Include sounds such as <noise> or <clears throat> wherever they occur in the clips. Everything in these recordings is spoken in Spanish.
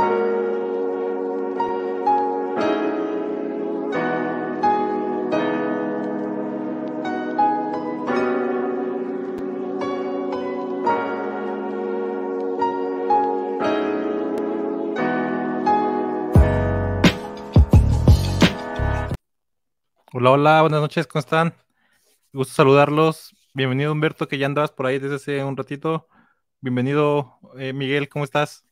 Hola, hola, buenas noches, ¿cómo están? Gusto saludarlos. Bienvenido Humberto, que ya andabas por ahí desde hace un ratito. Bienvenido eh, Miguel, ¿cómo estás?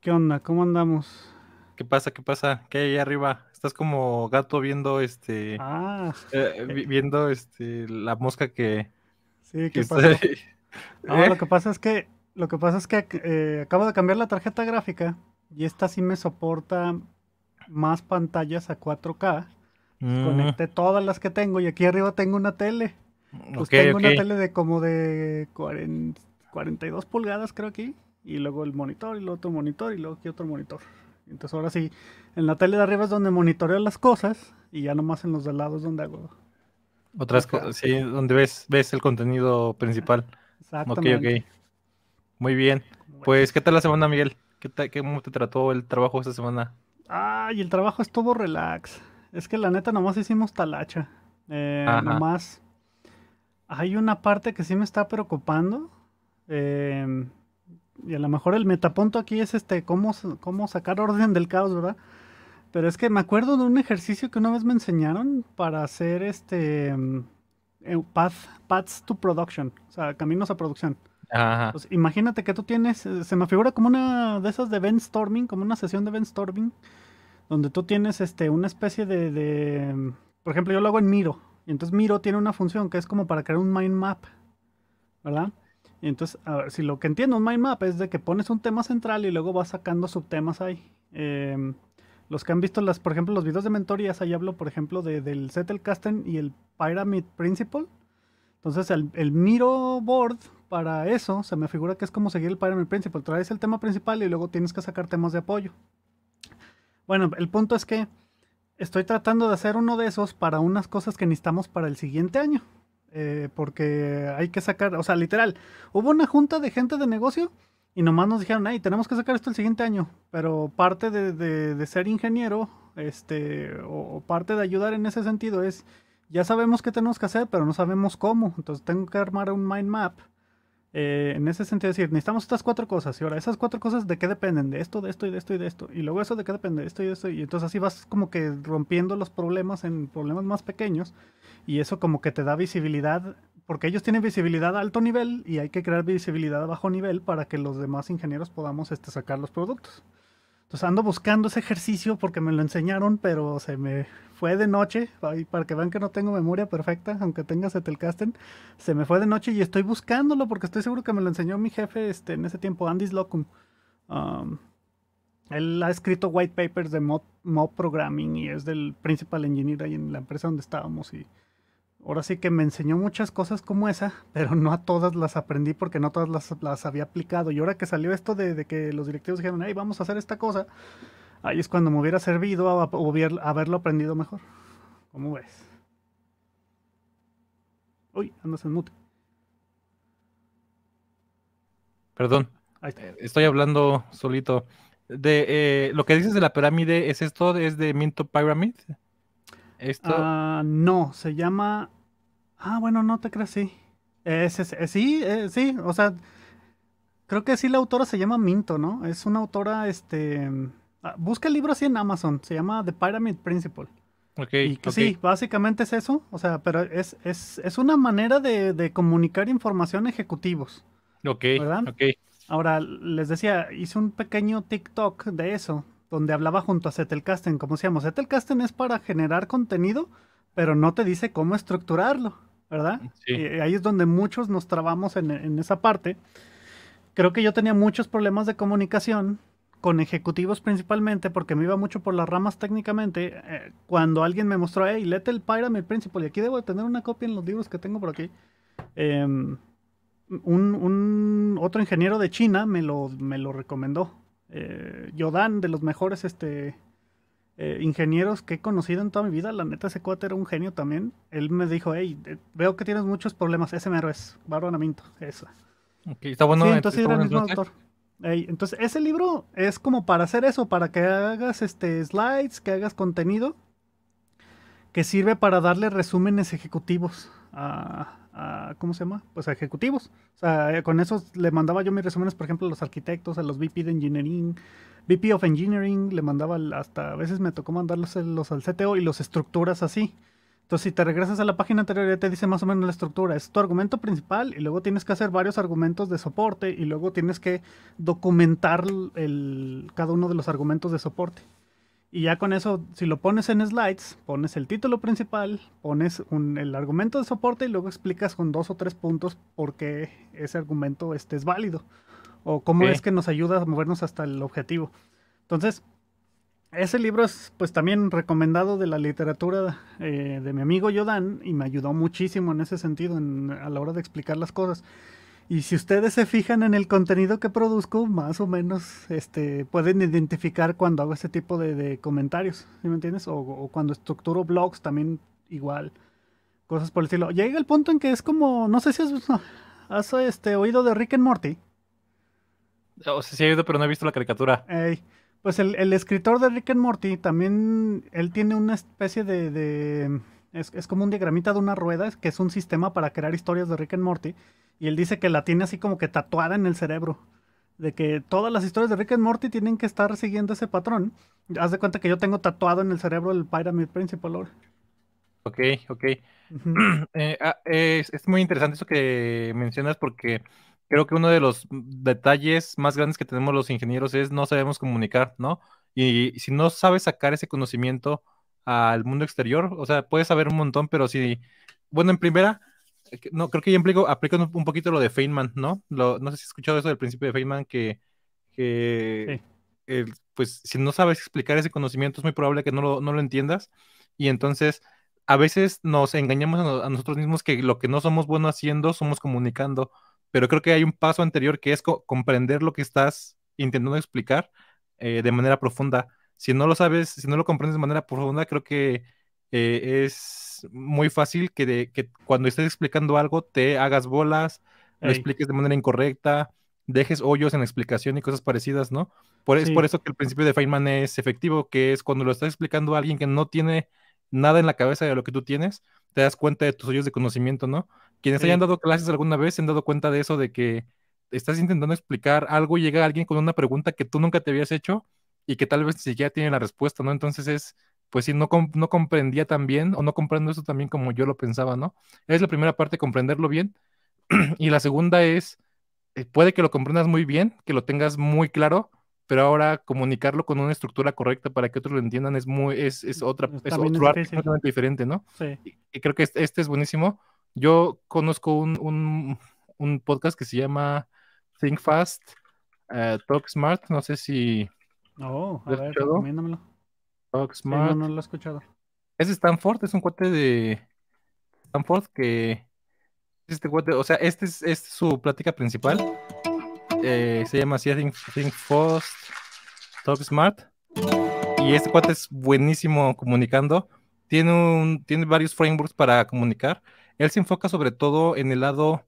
¿Qué onda? ¿Cómo andamos? ¿Qué pasa? ¿Qué pasa? ¿Qué hay ahí arriba? Estás como gato viendo este. Ah. Eh, viendo este la mosca que. Sí, ¿qué pasa? lo que pasa es que. Lo que pasa es que eh, acabo de cambiar la tarjeta gráfica. Y esta sí me soporta más pantallas a 4K. Mm. Conecté todas las que tengo. Y aquí arriba tengo una tele. Pues tengo una tele de como de 40, 42 pulgadas, creo aquí y luego el monitor y luego otro monitor y luego aquí otro monitor. Entonces ahora sí, en la tele de arriba es donde monitoreo las cosas y ya nomás en los de al lado es donde hago. Otras cosas, sí, donde ves, ves el contenido principal. exacto Ok, ok. Muy bien. Pues, ¿qué tal la semana, Miguel? ¿Qué ¿Cómo te trató el trabajo esta semana? Ay, el trabajo estuvo relax. Es que la neta nomás hicimos talacha. Eh, nomás hay una parte que sí me está preocupando. Eh, y a lo mejor el metapunto aquí es este, cómo, cómo sacar orden del caos, ¿verdad? Pero es que me acuerdo de un ejercicio que una vez me enseñaron para hacer este mm, path, paths to production, o sea, caminos a producción. Ajá. Pues imagínate que tú tienes, eh, se me figura como una de esas de storming como una sesión de storming donde tú tienes este, una especie de, de, mm, por ejemplo, yo lo hago en Miro, y entonces Miro tiene una función que es como para crear un mind map, ¿verdad? Entonces, a ver, si lo que entiendo un mind map es de que pones un tema central y luego vas sacando subtemas ahí. Em, los que han visto, las, por ejemplo, los videos de mentorías, ahí hablo, por ejemplo, de, del Zettelkasten y el Pyramid Principle. Entonces, el, el, Miro Board para eso se me figura que es como seguir el Pyramid Principle. Traes el tema principal y luego tienes que sacar temas de apoyo. Bueno, el punto es que estoy tratando de hacer uno de esos para unas cosas que necesitamos para el siguiente año. Eh, porque hay que sacar, o sea, literal, hubo una junta de gente de negocio y nomás nos dijeron, ay, tenemos que sacar esto el siguiente año, pero parte de, ser ingeniero, este, o, parte de ayudar en ese sentido es, ya sabemos qué tenemos que hacer, pero no sabemos cómo, entonces tengo que armar un mind map eh, en ese sentido, decir, necesitamos estas cuatro cosas y ahora esas cuatro cosas de qué dependen, de esto, de esto y de esto y de esto. Y luego eso de qué depende, de esto y de esto. Y entonces así vas como que rompiendo los problemas en problemas más pequeños y eso como que te da visibilidad, porque ellos tienen visibilidad a alto nivel y hay que crear visibilidad a bajo nivel para que los demás ingenieros podamos este, sacar los productos. Entonces ando buscando ese ejercicio porque me lo enseñaron, pero se me fue de noche. Para que vean que no tengo memoria perfecta, aunque tenga Setelcasten, se me fue de noche y estoy buscándolo porque estoy seguro que me lo enseñó mi jefe este, en ese tiempo, Andy Slocum. Um, él ha escrito white papers de mod, programming y es del principal engineer ahí en la empresa donde estábamos y Ahora sí que me enseñó muchas cosas como esa, <laughs> pero no a todas las aprendí porque no todas las, había aplicado. Y ahora que salió esto de, que los directivos dijeron, hey, vamos a hacer esta cosa, ahí es cuando me hubiera servido a, haberlo aprendido mejor. ¿Cómo ves? Uy, andas en mute. Perdón, eh, estoy hablando solito. De eh, lo que dices de la pirámide, ¿es esto? ¿Es de Minto Pyramid? Ah, no, se llama Ah, bueno, no te creas, sí. sí, eh, sí, o sea, creo que sí la autora se llama Minto, ¿no? Es una autora, este... Ah, busca el libro así en Amazon, se llama The Pyramid Principle. Ok, Sí, básicamente es eso, o sea, pero es, es, es una manera de, comunicar información a ejecutivos. Ok, ok. Ahora, les decía, hice un pequeño TikTok de eso, donde hablaba junto a Zettelkasten, como decíamos, Zettelkasten es para generar contenido, pero no te dice cómo estructurarlo. ¿verdad? Sí. Eh, ahí es donde muchos nos trabamos en, esa parte. Creo que yo tenía muchos problemas de comunicación con ejecutivos principalmente, porque me iba mucho por las ramas técnicamente, eh, cuando alguien me mostró, hey, let el Pyramid Principle, y aquí debo tener una copia en los libros que tengo por aquí. Em, un, otro ingeniero de China me lo, me lo recomendó. Eh, Yodan, de los mejores este, eh, ingenieros que he conocido en toda mi vida. La neta, ese cuate era un genio también. Él me dijo, hey, eh, veo que tienes muchos problemas. Ese mero es, Bárbara eso. Okay, está bueno. entonces ese libro es como para hacer eso, para que hagas este, slides, que hagas contenido, que sirve para darle resúmenes ejecutivos a, ¿cómo se llama? Pues a ejecutivos. O sea, con eso le mandaba yo mis resúmenes, por ejemplo, a los arquitectos, a los VP de Engineering, VP of Engineering, le mandaba hasta, a veces me tocó mandarlos los al CTO y los estructuras así. Entonces, si te regresas a la página anterior, ya te dice más o menos la estructura. Es tu argumento principal y luego tienes que hacer varios argumentos de soporte y luego tienes que documentar cada uno de los argumentos de soporte. Y ya con eso, si lo pones en slides, pones el título principal, pones el argumento de soporte y luego explicas con dos o tres puntos por qué ese argumento este es válido o cómo es que nos ayuda a movernos hasta el objetivo. Entonces, ese libro es pues también recomendado de la literatura eh, de mi amigo Yodan y me ayudó muchísimo en ese sentido a la hora de explicar las cosas. Y si ustedes se fijan en el contenido que produzco, más o menos este, pueden identificar cuando hago ese tipo de, comentarios, ¿sí me entiendes? O, cuando estructuro blogs también igual, cosas por el estilo. Llega el punto en que es como, no sé si has, <laughs> este, oído de Rick and Morty. O sea, sí he pero no he visto la caricatura. Pues el, escritor de Rick and Morty también, él tiene una especie de... es, como un diagramita de una rueda, que es un sistema para crear historias de Rick and Morty. Y él dice que la tiene así como que tatuada en el cerebro. De que todas las historias de Rick and Morty tienen que estar siguiendo ese patrón. Haz de cuenta que yo tengo tatuado en el cerebro el Pyramid Principal Lord. Ok, ok. <clears throat> Eh, ah, es, muy interesante eso que mencionas porque creo que uno de los detalles más grandes que tenemos los ingenieros es no sabemos comunicar, ¿no? Y si no sabes sacar ese conocimiento al mundo exterior, o sea, puedes saber un montón, pero si, bueno, en primera, eh, no, creo que yo aplico, un poquito lo de Feynman, ¿no? no sé si has escuchado eso del principio de Feynman, que, pues si no sabes explicar ese conocimiento es muy probable que no lo, entiendas. Y entonces, a veces nos engañamos a, a nosotros mismos que lo que no somos buenos haciendo, somos comunicando pero creo que hay un paso anterior que es comprender lo que estás intentando explicar eh, de manera profunda. Si no lo sabes, si no lo comprendes de manera profunda, creo que eh, es muy fácil que, cuando estés explicando algo te hagas bolas, lo expliques de manera incorrecta, dejes hoyos en la explicación y cosas parecidas, ¿no? Por, eso Es por eso que el principio de Feynman es efectivo, que es cuando lo estás explicando a alguien que no tiene nada en la cabeza de lo que tú tienes, te das cuenta de tus hoyos de conocimiento, ¿no? Quienes hayan dado clases alguna vez se han dado cuenta de eso, de que estás intentando explicar algo y llega alguien con una pregunta que tú nunca te habías hecho y que tal vez ni siquiera tiene la respuesta, ¿no? Entonces es, pues sí, no, no comprendía tan bien o no comprendo eso también como yo lo pensaba, ¿no? Es la primera parte, comprenderlo bien. <clears throat> y la segunda es, eh, puede que lo comprendas muy bien, que lo tengas muy claro, pero ahora comunicarlo con una estructura correcta para que otros lo entiendan es muy es, es mm, otra pues es otro completamente diferente no sí. y, creo que este, este es buenísimo yo conozco un, podcast que se llama Think Fast, eh, Talk Smart. No sé si. Oh, a ver, recomiéndamelo. Talk Smart. no, lo he escuchado. Es Stanford, es un cuate de Stanford que. Este cuate, o sea, este es, su plática principal. Eh, se llama así Think, Fast, Talk Smart. Y este cuate es buenísimo comunicando. Tiene, un, tiene varios frameworks para comunicar él se enfoca sobre todo en el lado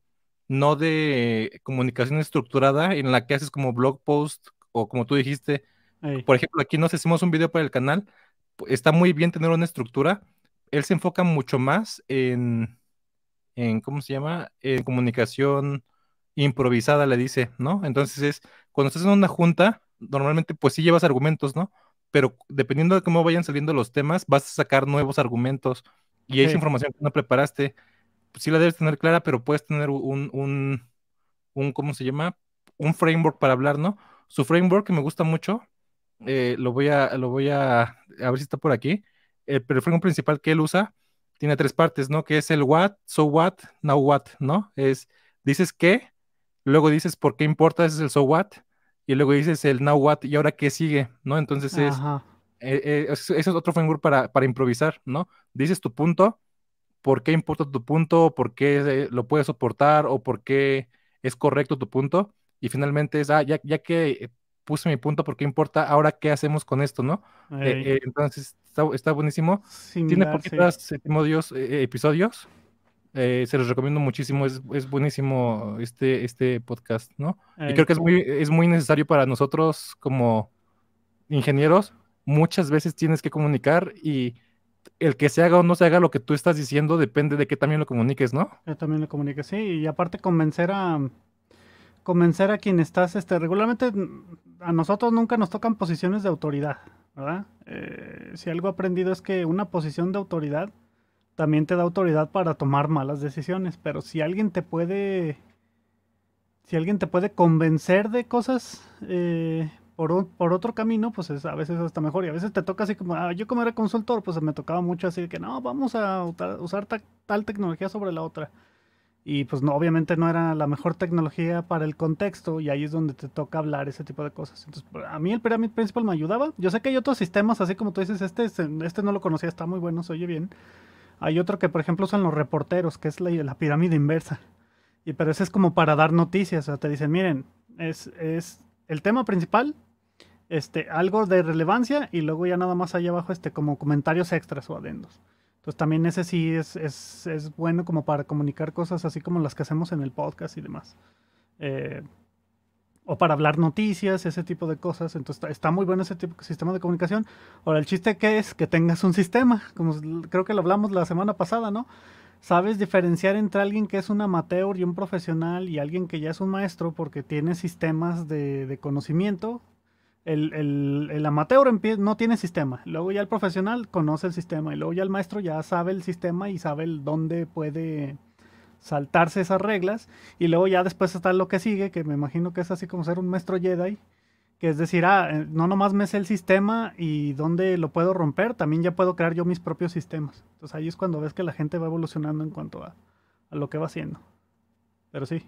no de comunicación estructurada, en la que haces como blog post o como tú dijiste, por ejemplo, aquí nos hicimos un video para el canal, está muy bien tener una estructura, él se enfoca mucho más en, ¿cómo se llama? En comunicación improvisada, le dice, ¿no? Entonces es, cuando estás en una junta, normalmente pues sí llevas argumentos, ¿no? Pero dependiendo de cómo vayan saliendo los temas, vas a sacar nuevos argumentos y esa información que no preparaste sí la debes tener clara, pero puedes tener un, un, ¿cómo se llama? Un framework para hablar, ¿no? Su framework que me gusta mucho, eh, lo voy a, lo voy a, a ver si está por aquí, eh, pero el framework principal que él usa tiene tres partes, ¿no? Que es el what, so what, now what, ¿no? Es, dices qué, luego dices por qué importa, ese es el so what, y luego dices el now what, y ahora qué sigue, ¿no? Entonces es, eh, ese es, otro framework para, para improvisar, ¿no? Dices tu punto, por qué importa tu punto, por qué eh, lo puedes soportar o por qué es correcto tu punto. Y finalmente es, ah, ya, que puse mi punto, ¿por qué importa? Ahora, ¿qué hacemos con esto, no? Eh, eh, entonces, está, buenísimo. Tiene poquitas episodios. se los recomiendo muchísimo, es, es, buenísimo este, este podcast, ¿no? Y creo que es muy, es muy necesario para nosotros como ingenieros. Muchas veces tienes que comunicar y el que se haga o no se haga lo que tú estás diciendo depende de que también lo comuniques, ¿no? Que también lo comuniques, sí. Y aparte convencer a convencer a quien estás, este, regularmente a nosotros nunca nos tocan posiciones de autoridad, ¿verdad? Eh, si algo he aprendido es que una posición de autoridad también te da autoridad para tomar malas decisiones, pero si alguien te puede, si alguien te puede convencer de cosas eh, por, por otro camino, pues a veces hasta mejor. Y a veces te toca así como, ah, yo como era consultor, pues me tocaba mucho así que no, vamos a usar tal tecnología sobre la otra. Y pues no, obviamente no era la mejor tecnología para el contexto y ahí es donde te toca hablar ese tipo de cosas. Entonces, pues, a mí el Pyramid principal me ayudaba. Yo sé que hay otros sistemas, así como tú dices, este, este no lo conocía, está muy bueno, se oye bien. Hay otro que, por ejemplo, usan los reporteros, que es la, la pirámide inversa. Y pero ese es como para dar noticias, o sea, te dicen, miren, es, es el tema principal este, algo de relevancia y luego ya nada más allá abajo este, como comentarios extras o adendos. Entonces también ese sí es, bueno como para comunicar cosas así como las que hacemos en el podcast y demás. Eh, o para hablar noticias, ese tipo de cosas. Entonces está muy bueno ese tipo de sistema de comunicación. Ahora, el chiste que es que tengas un sistema, como creo que lo hablamos la semana pasada, ¿no? Sabes diferenciar entre alguien que es un amateur y un profesional y alguien que ya es un maestro porque tiene sistemas de, de conocimiento el, el, el, amateur no tiene sistema, luego ya el profesional conoce el sistema y luego ya el maestro ya sabe el sistema y sabe dónde puede saltarse esas reglas y luego ya después está lo que sigue, que me imagino que es así como ser un maestro Jedi, que es decir, ah, eh, no nomás me sé el sistema y dónde lo puedo romper, también ya puedo crear yo mis propios sistemas. Entonces ahí es cuando ves que la gente va evolucionando en cuanto a, lo que va haciendo. Pero sí.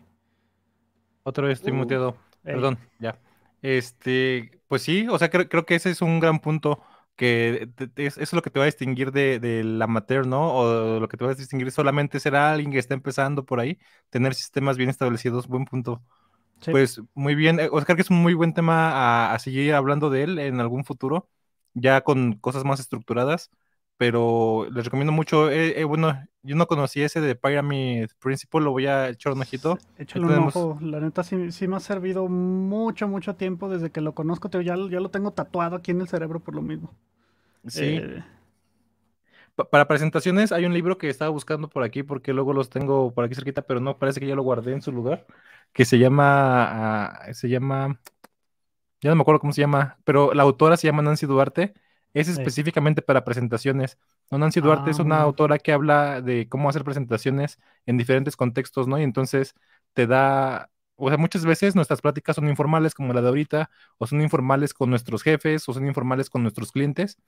otro vez estoy uh. muteado. Perdón, ya. Este, pues sí, o sea, creo, creo que ese es un gran punto que es, es lo que te va a distinguir del de amateur, ¿no? O lo que te va a distinguir solamente será alguien que está empezando por ahí, tener sistemas bien establecidos, buen punto. Pues muy bien, eh, Oscar, que es un muy buen tema a, seguir hablando de él en algún futuro, ya con cosas más estructuradas pero les recomiendo mucho. Eh, eh, bueno, yo no conocí ese de Pyramid Principle, lo voy a echar un ojito. Échale un ojo, la neta sí, me ha servido mucho, mucho tiempo desde que lo conozco, ya, lo tengo tatuado aquí en el cerebro por lo mismo. Sí. Eh, para presentaciones hay un libro que estaba buscando por aquí porque luego los tengo por aquí cerquita, pero no, parece que ya lo guardé en su lugar, que se llama, ah, se llama, ya no me acuerdo cómo se llama, pero la autora se llama Nancy Duarte es este. específicamente para presentaciones. Nancy Duarte es una ah. autora que habla de cómo hacer presentaciones en diferentes contextos, ¿no? Y entonces te da, o sea, muchas veces nuestras pláticas son informales como la de ahorita, o son informales con nuestros jefes, o son informales con nuestros clientes,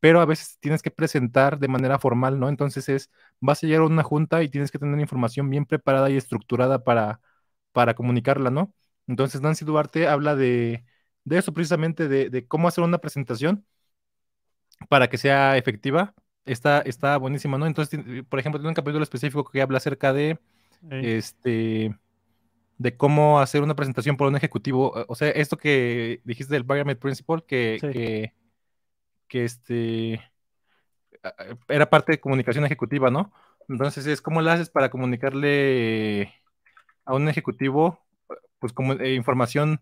pero a veces tienes que presentar de manera formal, ¿no? Entonces es, vas a llegar a una junta y tienes que tener información bien preparada y estructurada para, para comunicarla, ¿no? Entonces Nancy Duarte habla de, eso precisamente, de, de cómo hacer una presentación para que sea efectiva, está, está buenísima, ¿no? Entonces, por ejemplo, tiene un capítulo específico que habla acerca de este de cómo hacer una presentación por un ejecutivo. O sea, esto que dijiste del Pyramid Principle, que, que, este era parte de comunicación ejecutiva, ¿no? Entonces es cómo lo haces para comunicarle a un ejecutivo, pues como eh, información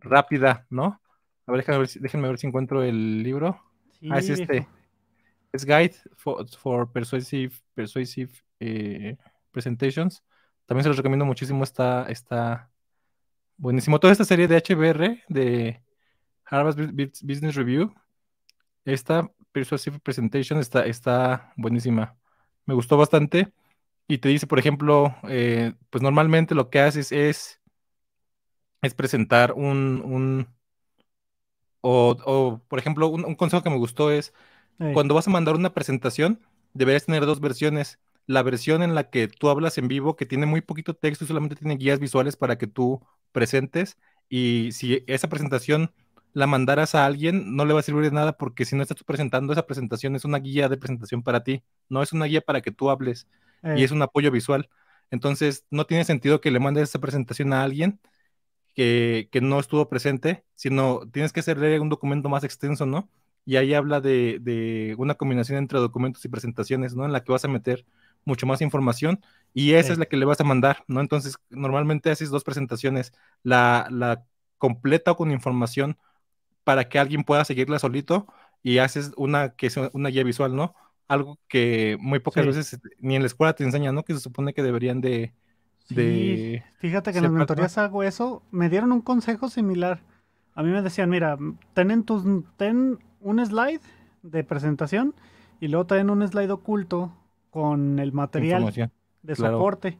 rápida, ¿no? A ver, déjenme ver si encuentro el libro. Ah, es este. Es Guide for, Persuasive, eh, Presentations. También se los recomiendo muchísimo. Está, está buenísimo. Toda esta serie de HBR de Harvard Business Review. Esta Persuasive Presentation está, está buenísima. Me gustó bastante. Y te dice, por ejemplo, eh, pues normalmente lo que haces es, es presentar un o, por ejemplo, un, consejo que me gustó es, cuando vas a mandar una presentación, deberías tener dos versiones. La versión en la que tú hablas en vivo, que tiene muy poquito texto y solamente tiene guías visuales para que tú presentes. Y si esa presentación la mandaras a alguien, no le va a servir de nada porque si no estás presentando esa presentación, es una guía de presentación para ti, no es una guía para que tú hables y es un apoyo visual. Entonces, no tiene sentido que le mandes esa presentación a alguien que, no estuvo presente, sino tienes que hacerle un documento más extenso, ¿no? Y ahí habla de, una combinación entre documentos y presentaciones, ¿no? En la que vas a meter mucho más información y esa es la que le vas a mandar, ¿no? Entonces, normalmente haces dos presentaciones, la, completa con información para que alguien pueda seguirla solito y haces una que es una guía visual, ¿no? Algo que muy pocas veces ni en la escuela te enseñan, ¿no? Que se supone que deberían de, Sí, fíjate que en las mentorías hago eso. Me dieron un consejo similar. A mí me decían, mira, ten, ten un slide de presentación y luego ten un slide oculto con el material de soporte.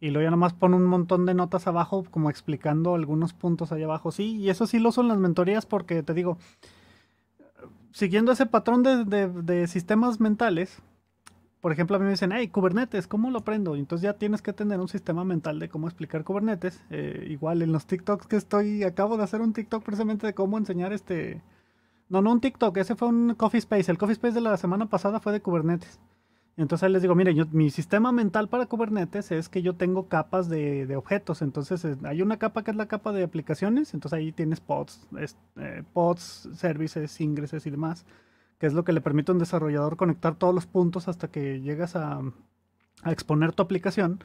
Y luego ya nomás pon un montón de notas abajo como explicando algunos puntos allá abajo. Sí, y eso sí lo son las mentorías porque te digo, siguiendo ese patrón de sistemas mentales, por ejemplo, a mí me dicen, hey, Kubernetes, ¿cómo lo aprendo? Y entonces ya tienes que tener un sistema mental de cómo explicar Kubernetes. Eh, igual en los TikToks que estoy, acabo de hacer un TikTok precisamente de cómo enseñar este... No, no un TikTok, ese fue un Coffee Space. El Coffee Space de la semana pasada fue de Kubernetes. entonces les digo, mire, yo, mi sistema mental para Kubernetes es que yo tengo capas de, objetos. Entonces eh, hay una capa que es la capa de aplicaciones. Entonces ahí tienes pods, eh, pods, services, ingreses y demás que es lo que le permite a un desarrollador conectar todos los puntos hasta que llegas a, exponer tu aplicación.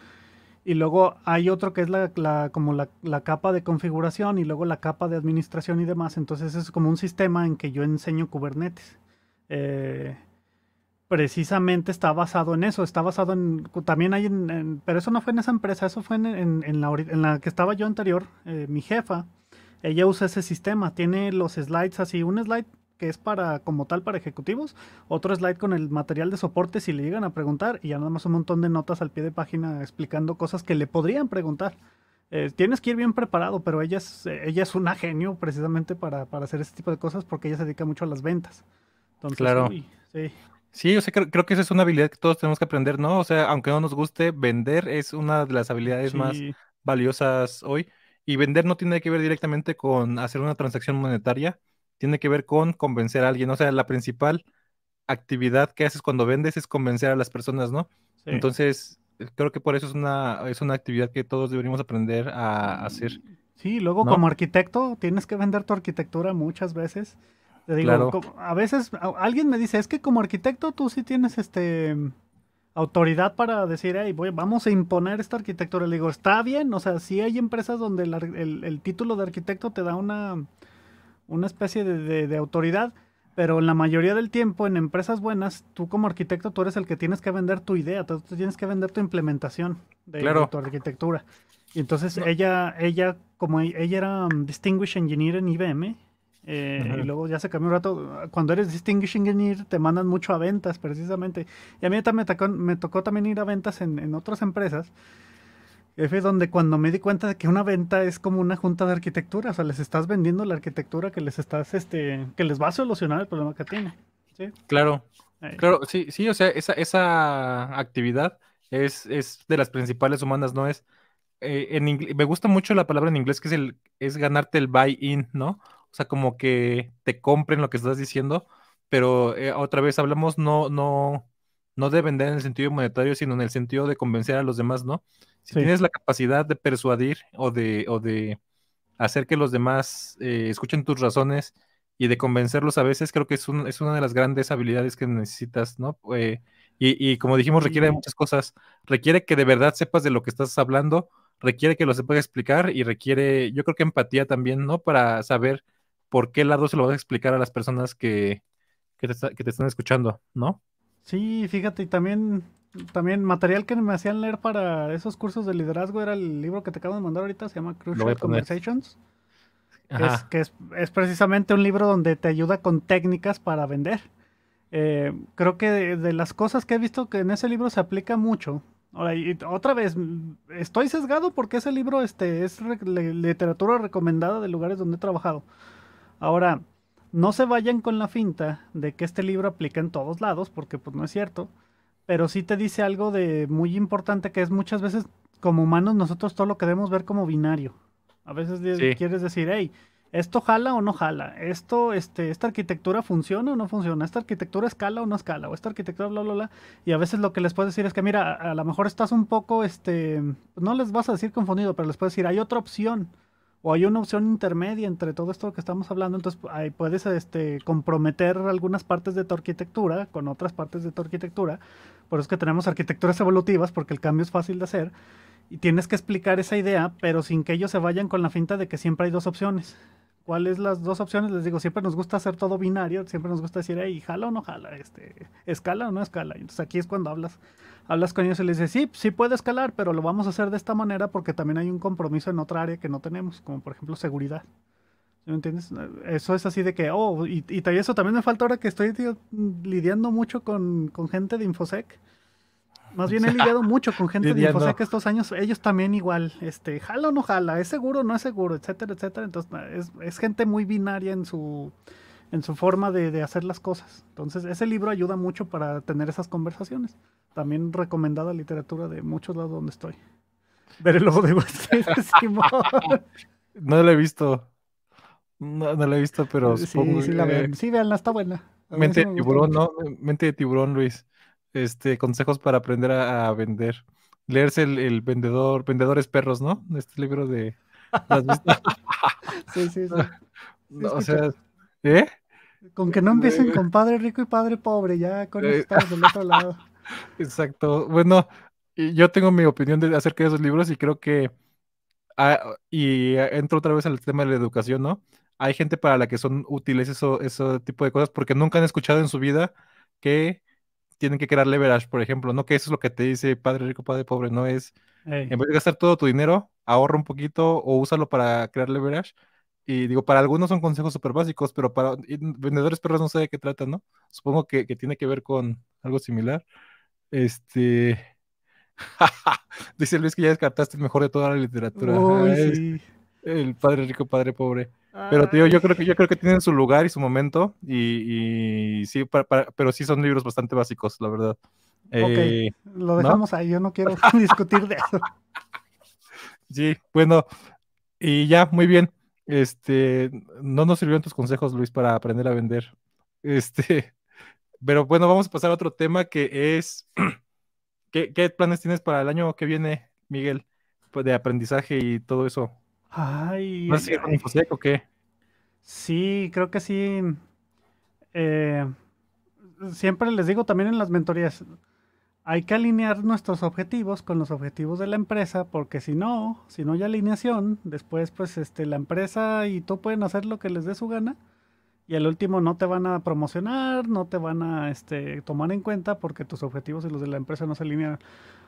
Y luego hay otro que es la, como la, capa de configuración y luego la capa de administración y demás. Entonces es como un sistema en que yo enseño Kubernetes. Eh, precisamente está basado en eso, está basado en, también hay en, pero eso no fue en esa empresa, eso fue en, en la, que estaba yo anterior, eh, mi jefa, ella usa ese sistema, tiene los slides así, un slide que es para como tal para ejecutivos, otro slide con el material de soporte si le llegan a preguntar y ya nada más un montón de notas al pie de página explicando cosas que le podrían preguntar. Eh, tienes que ir bien preparado, pero ella es, ella es una genio precisamente para, para hacer ese tipo de cosas porque ella se dedica mucho a las ventas. Entonces, claro. sí. Sí, yo sé creo, que esa es una habilidad que todos tenemos que aprender, ¿no? O sea, aunque no nos guste, vender es una de las habilidades más valiosas hoy. Y vender no tiene que ver directamente con hacer una transacción monetaria, tiene que ver con convencer a alguien. O sea, la principal actividad que haces cuando vendes es convencer a las personas, ¿no? Entonces, eh, creo que por eso es una, es una actividad que todos deberíamos aprender a hacer. Sí, luego como arquitecto tienes que vender tu arquitectura muchas veces. Te digo, a veces alguien me dice, es que como arquitecto tú sí tienes este autoridad para decir, hey, voy, vamos a imponer esta arquitectura. Le digo, está bien, o sea, sí hay empresas donde el título de arquitecto te da una una especie de, de, autoridad, pero en la mayoría del tiempo en empresas buenas, tú como arquitecto, tú eres el que tienes que vender tu idea, tú tienes que vender tu implementación de, tu arquitectura. Y entonces ella, ella, como e, ella era um, Distinguished Engineer en IBM, eh, y luego ya se cambió un rato, cuando eres Distinguished Engineer te mandan mucho a ventas precisamente. Y a mí también me tocó, me tocó también ir a ventas en, en otras empresas. F donde cuando me di cuenta de que una venta es como una junta de arquitectura, o sea, les estás vendiendo la arquitectura que les estás, este, que les va a solucionar el problema que tienen. ¿sí? Claro, claro, sí, sí, o sea, esa, esa actividad es, de las principales humanas, ¿no? Es, eh, en me gusta mucho la palabra en inglés que es, el, es ganarte el buy-in, ¿no? O sea, como que te compren lo que estás diciendo, pero eh, otra vez hablamos no, no, no de vender en el sentido monetario, sino en el sentido de convencer a los demás, ¿no? Si tienes la capacidad de persuadir o de, o de hacer que los demás eh, escuchen tus razones y de convencerlos a veces, creo que es, una de las grandes habilidades que necesitas, ¿no? Eh, y, como dijimos, requiere muchas cosas. Requiere que de verdad sepas de lo que estás hablando, requiere que lo sepas explicar y requiere, yo creo que empatía también, ¿no? Para saber por qué lado se lo vas a explicar a las personas que, que, te, que te están escuchando, ¿no? Sí, fíjate, y también, también material que me hacían leer para esos cursos de liderazgo era el libro que te acabo de mandar ahorita, se llama Crucial Conversations. Que es, es, precisamente un libro donde te ayuda con técnicas para vender. Eh, creo que de, las cosas que he visto que en ese libro se aplica mucho. Ahora, y otra vez, estoy sesgado porque ese libro este, es literatura recomendada de lugares donde he trabajado. Ahora, no se vayan con la finta de que este libro aplica en todos lados, porque pues no es cierto, pero sí te dice algo de muy importante que es muchas veces como humanos nosotros todo lo queremos ver como binario. A veces quieres decir, hey, esto jala o no jala, esto, este, esta arquitectura funciona o no funciona, esta arquitectura escala o no escala, o esta arquitectura bla bla bla, y a veces lo que les puedes decir es que mira, a, lo mejor estás un poco, este, no les vas a decir confundido, pero les puedes decir, hay otra opción o hay una opción intermedia entre todo esto que estamos hablando, entonces pues, ahí puedes este, comprometer algunas partes de tu arquitectura con otras partes de tu arquitectura, por eso es que tenemos arquitecturas evolutivas, porque el cambio es fácil de hacer, y tienes que explicar esa idea, pero sin que ellos se vayan con la finta de que siempre hay dos opciones. ¿Cuáles son las dos opciones? Les digo, siempre nos gusta hacer todo binario, siempre nos gusta decir, hey, jala o no jala, este, escala o no escala. Entonces aquí es cuando hablas hablas con ellos y les dices, sí, sí puede escalar, pero lo vamos a hacer de esta manera porque también hay un compromiso en otra área que no tenemos, como por ejemplo seguridad. ¿Me entiendes? Eso es así de que, oh, y, y eso también me falta ahora que estoy lidiando mucho con, gente de Infosec. Más bien he <laughs> lidiado mucho con gente de Infosec estos años. Ellos también igual, este, jala o no jala, es seguro o no es seguro, etcétera, etcétera. Entonces, es gente muy binaria en su, en su forma de, hacer las cosas. Entonces, ese libro ayuda mucho para tener esas conversaciones. También recomendada literatura de muchos lados donde estoy. Ver el lobo de Wall <laughs> No la he visto. No, lo he visto, pero sí, sí, la sí, véanla, está buena. Mente de tiburón, ¿no? Mente de tiburón, Luis. Este, consejos para aprender a, vender. Leerse el, vendedor, Vendedores Perros, ¿no? Este libro de... <laughs> sí, sí, sí <laughs> o sea, ¿eh? Con que no empiecen con padre rico y padre pobre, ya con los eh, estamos del otro lado. <laughs> Exacto. Bueno, yo tengo mi opinión acerca de esos libros y creo que. Ah, y entro otra vez el tema de la educación, ¿no? Hay gente para la que son útiles ese tipo de cosas porque nunca han escuchado en su vida que tienen que crear leverage, por ejemplo, ¿no? Que eso es lo que te dice padre rico, padre pobre, no es. En vez de gastar todo tu dinero, ahorra un poquito o úsalo para crear leverage y digo, para algunos son consejos súper básicos, pero para vendedores perros no sé de qué tratan, ¿no? Supongo que, tiene que ver con algo similar. Este. <laughs> Dice Luis que ya descartaste el mejor de toda la literatura. El padre rico, padre pobre. Pero tío, yo creo que yo creo que tienen su lugar y su momento. Y, sí, pero sí son libros bastante básicos, la verdad. Ok, eh, lo dejamos ahí, yo no quiero <laughs> discutir de eso. Sí, bueno, y ya, muy bien. Este, no nos sirvieron tus consejos, Luis, para aprender a vender. Este, <laughs> pero bueno, vamos a pasar a otro tema que es, <clears throat> ¿qué, planes tienes para el año que viene, Miguel, pues de aprendizaje y todo eso? Ay, ¿Vas a con o qué? Sí, creo que sí. Eh, siempre les digo también en las mentorías, hay que alinear nuestros objetivos con los objetivos de la empresa, porque si no, si no hay alineación, después pues este, la empresa y tú pueden hacer lo que les dé su gana y al último no te van a promocionar, no te van a este, tomar en cuenta porque tus objetivos y los de la empresa no se alinean.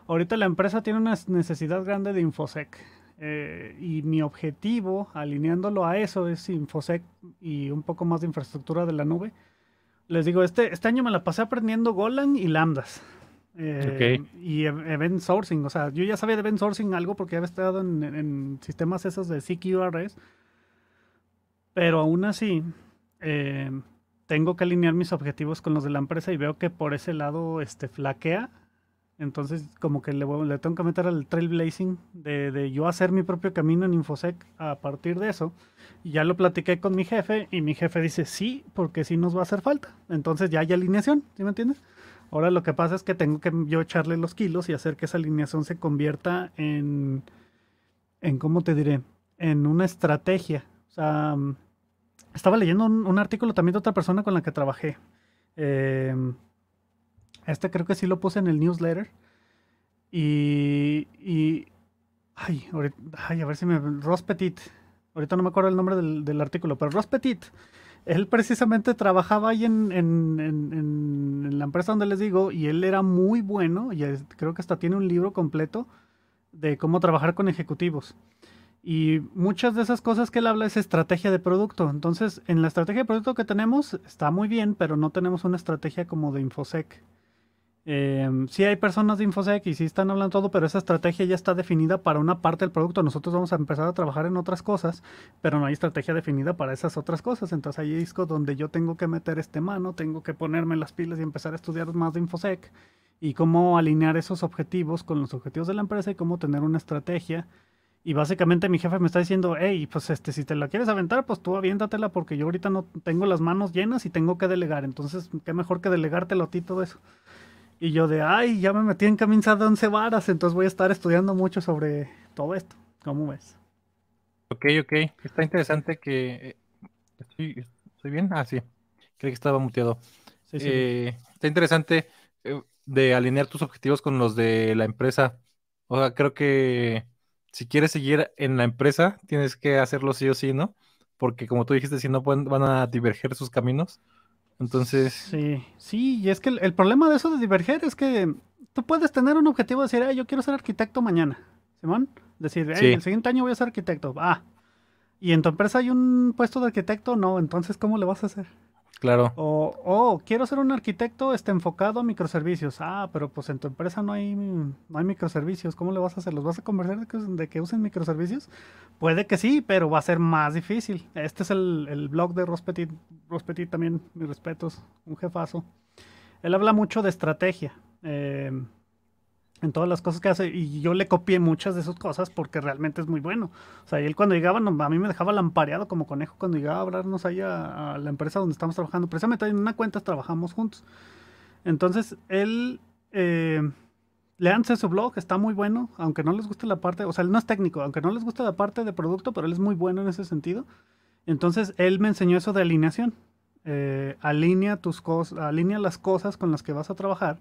Ahorita la empresa tiene una necesidad grande de Infosec eh, y mi objetivo alineándolo a eso es Infosec y un poco más de infraestructura de la nube. Les digo, este, este año me la pasé aprendiendo Golang y Lambdas. Eh, y e-, event sourcing, o sea, yo ya sabía de event sourcing algo porque había estado en, sistemas esos de CQRS, pero aún así eh, tengo que alinear mis objetivos con los de la empresa y veo que por ese lado este, flaquea. Entonces, como que le, le tengo que meter al trailblazing de, de, yo hacer mi propio camino en InfoSec a partir de eso. Y ya lo platiqué con mi jefe y mi jefe dice sí, porque sí nos va a hacer falta. Entonces ya hay alineación, ¿sí me entiendes? Ahora lo que pasa es que tengo que yo echarle los kilos y hacer que esa alineación se convierta en, en ¿cómo te diré? En una estrategia. O sea, mm, estaba leyendo un, artículo también de otra persona con la que trabajé. Eh, este creo que sí lo puse en el newsletter. Y. y ay, a ver si me. Ross Petit. Ahorita no me acuerdo el nombre del, del artículo, pero Ross Petit él precisamente trabajaba ahí en, la empresa donde les digo y él era muy bueno y creo que hasta tiene un libro completo de cómo trabajar con ejecutivos. Y muchas de esas cosas que él habla es estrategia de producto. Entonces, en la estrategia de producto que tenemos está muy bien, pero no tenemos una estrategia como de InfoSec. Eh, sí hay personas de InfoSec y sí están hablando todo, pero esa estrategia ya está definida para una parte del producto. Nosotros vamos a empezar a trabajar en otras cosas, pero no hay estrategia definida para esas otras cosas. Entonces ahí es donde yo tengo que meter este mano, tengo que ponerme las pilas y empezar a estudiar más de InfoSec y cómo alinear esos objetivos con los objetivos de la empresa y cómo tener una estrategia. Y básicamente mi jefe me está diciendo, hey, pues este, si te la quieres aventar, pues tú aviéntatela porque yo ahorita no tengo las manos llenas y tengo que delegar. Entonces, qué mejor que delegártelo a ti todo eso. Y yo de, ay, ya me metí en camisa de once varas, entonces voy a estar estudiando mucho sobre todo esto. ¿Cómo ves? Ok, ok. Está interesante que... Eh, ¿Estoy, estoy bien? Ah, sí. Creí que estaba muteado. Eh, está interesante eh, de alinear tus objetivos con los de la empresa. O sea, creo que si quieres seguir en la empresa, tienes que hacerlo sí o sí, ¿no? Porque como tú dijiste, si no van a diverger sus caminos. Entonces. Sí, sí, y es que el, problema de eso de diverger es que tú puedes tener un objetivo de decir, ah, yo quiero ser arquitecto mañana, Simón. Decir, el siguiente año voy a ser arquitecto. Ah, y en tu empresa hay un puesto de arquitecto, no, entonces, ¿cómo le vas a hacer? Claro. O, quiero ser un arquitecto este, enfocado a microservicios. Ah, pero pues en tu empresa no hay, hay microservicios. ¿Cómo le vas a hacer? ¿Los vas a convencer de que, usen microservicios? Puede que sí, pero va a ser más difícil. Este es el, el blog de Rospetit. Rospetit también, mis respetos, un jefazo. Él habla mucho de estrategia. Eh, en todas las cosas que hace. Y yo le copié muchas de sus cosas porque realmente es muy bueno. O sea, él cuando llegaba, a mí me dejaba lampareado como conejo cuando llegaba a hablarnos ahí a, la empresa donde estamos trabajando. Precisamente en una cuenta trabajamos juntos. Entonces, él, eh, leanse su blog, está muy bueno, aunque no les guste la parte, o sea, él no es técnico, aunque no les guste la parte de producto, pero él es muy bueno en ese sentido. Entonces, él me enseñó eso de alineación. Eh, alinea tus cosas, alinea las cosas con las que vas a trabajar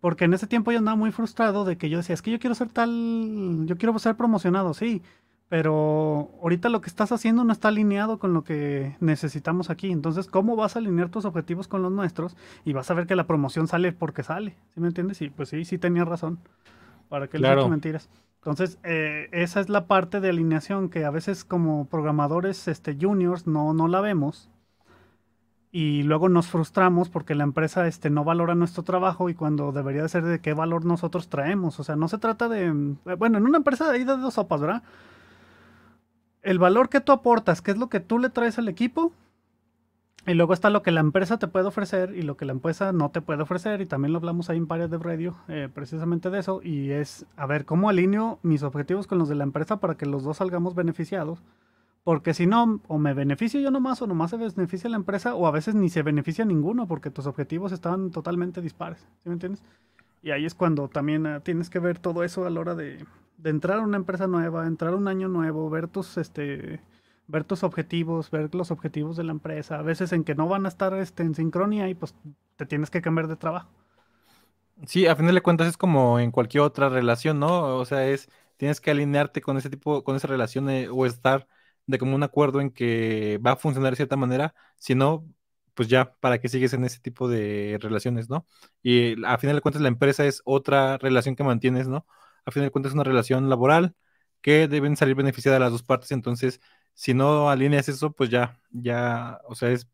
porque en ese tiempo yo andaba muy frustrado de que yo decía, es que yo quiero ser tal, yo quiero ser promocionado, sí, pero ahorita lo que estás haciendo no está alineado con lo que necesitamos aquí. Entonces, ¿cómo vas a alinear tus objetivos con los nuestros? Y vas a ver que la promoción sale porque sale, ¿sí me entiendes? Sí, pues sí, sí tenía razón. ¿Para que le he mentiras? Entonces, eh, esa es la parte de alineación que a veces como programadores este, juniors no, no la vemos y luego nos frustramos porque la empresa este, no valora nuestro trabajo y cuando debería de ser de qué valor nosotros traemos. O sea, no se trata de... Mm, eh, bueno, en una empresa hay de dos sopas, ¿verdad? El valor que tú aportas, qué es lo que tú le traes al equipo. Y luego está lo que la empresa te puede ofrecer y lo que la empresa no te puede ofrecer. Y también lo hablamos ahí en varias de radio, eh, precisamente de eso. Y es, a ver, ¿cómo alineo mis objetivos con los de la empresa para que los dos salgamos beneficiados? Porque si no, o me beneficio yo nomás, o nomás se beneficia la empresa, o a veces ni se beneficia ninguno, porque tus objetivos están totalmente dispares. ¿Sí me entiendes? Y ahí es cuando también ah, tienes que ver todo eso a la hora de, entrar a una empresa nueva, entrar un año nuevo, ver tus, este, ver tus objetivos, ver los objetivos de la empresa. A veces en que no van a estar este, en sincronía y pues te tienes que cambiar de trabajo. Sí, a fin de cuentas es como en cualquier otra relación, ¿no? O sea, es tienes que alinearte con ese tipo, con esa relación eh, o estar de como un acuerdo en que va a funcionar de cierta manera, si no, pues ya, ¿para qué sigues en ese tipo de relaciones, no? Y a final de cuentas la empresa es otra relación que mantienes, ¿no? A final de cuentas es una relación laboral que deben salir beneficiadas las dos partes, entonces si no alineas eso, pues ya, ya, o sea, es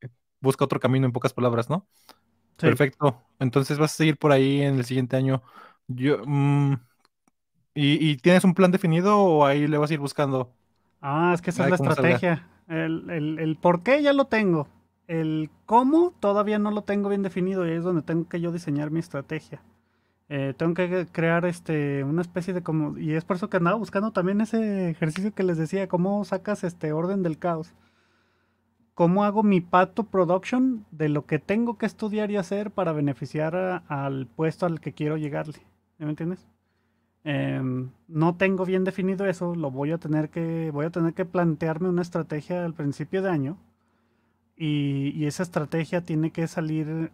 eh, busca otro camino en pocas palabras, ¿no? Perfecto. Entonces vas a seguir por ahí en el siguiente año. Yo, mm, ¿y, ¿y, tienes un plan definido o ahí le vas a ir buscando? Ah, es que esa es la estrategia. El, el, por qué ya lo tengo. El cómo todavía no lo tengo bien definido y ahí es donde tengo que yo diseñar mi estrategia. Eh, tengo que crear este una especie de como y es por eso que andaba buscando también ese ejercicio que les decía cómo sacas este orden del caos cómo hago mi pato production de lo que tengo que estudiar y hacer para beneficiar al puesto al que quiero llegarle ¿me entiendes? Em, no tengo bien definido eso, lo voy a tener que, voy a tener que plantearme una estrategia al principio de año y, esa estrategia tiene que salir,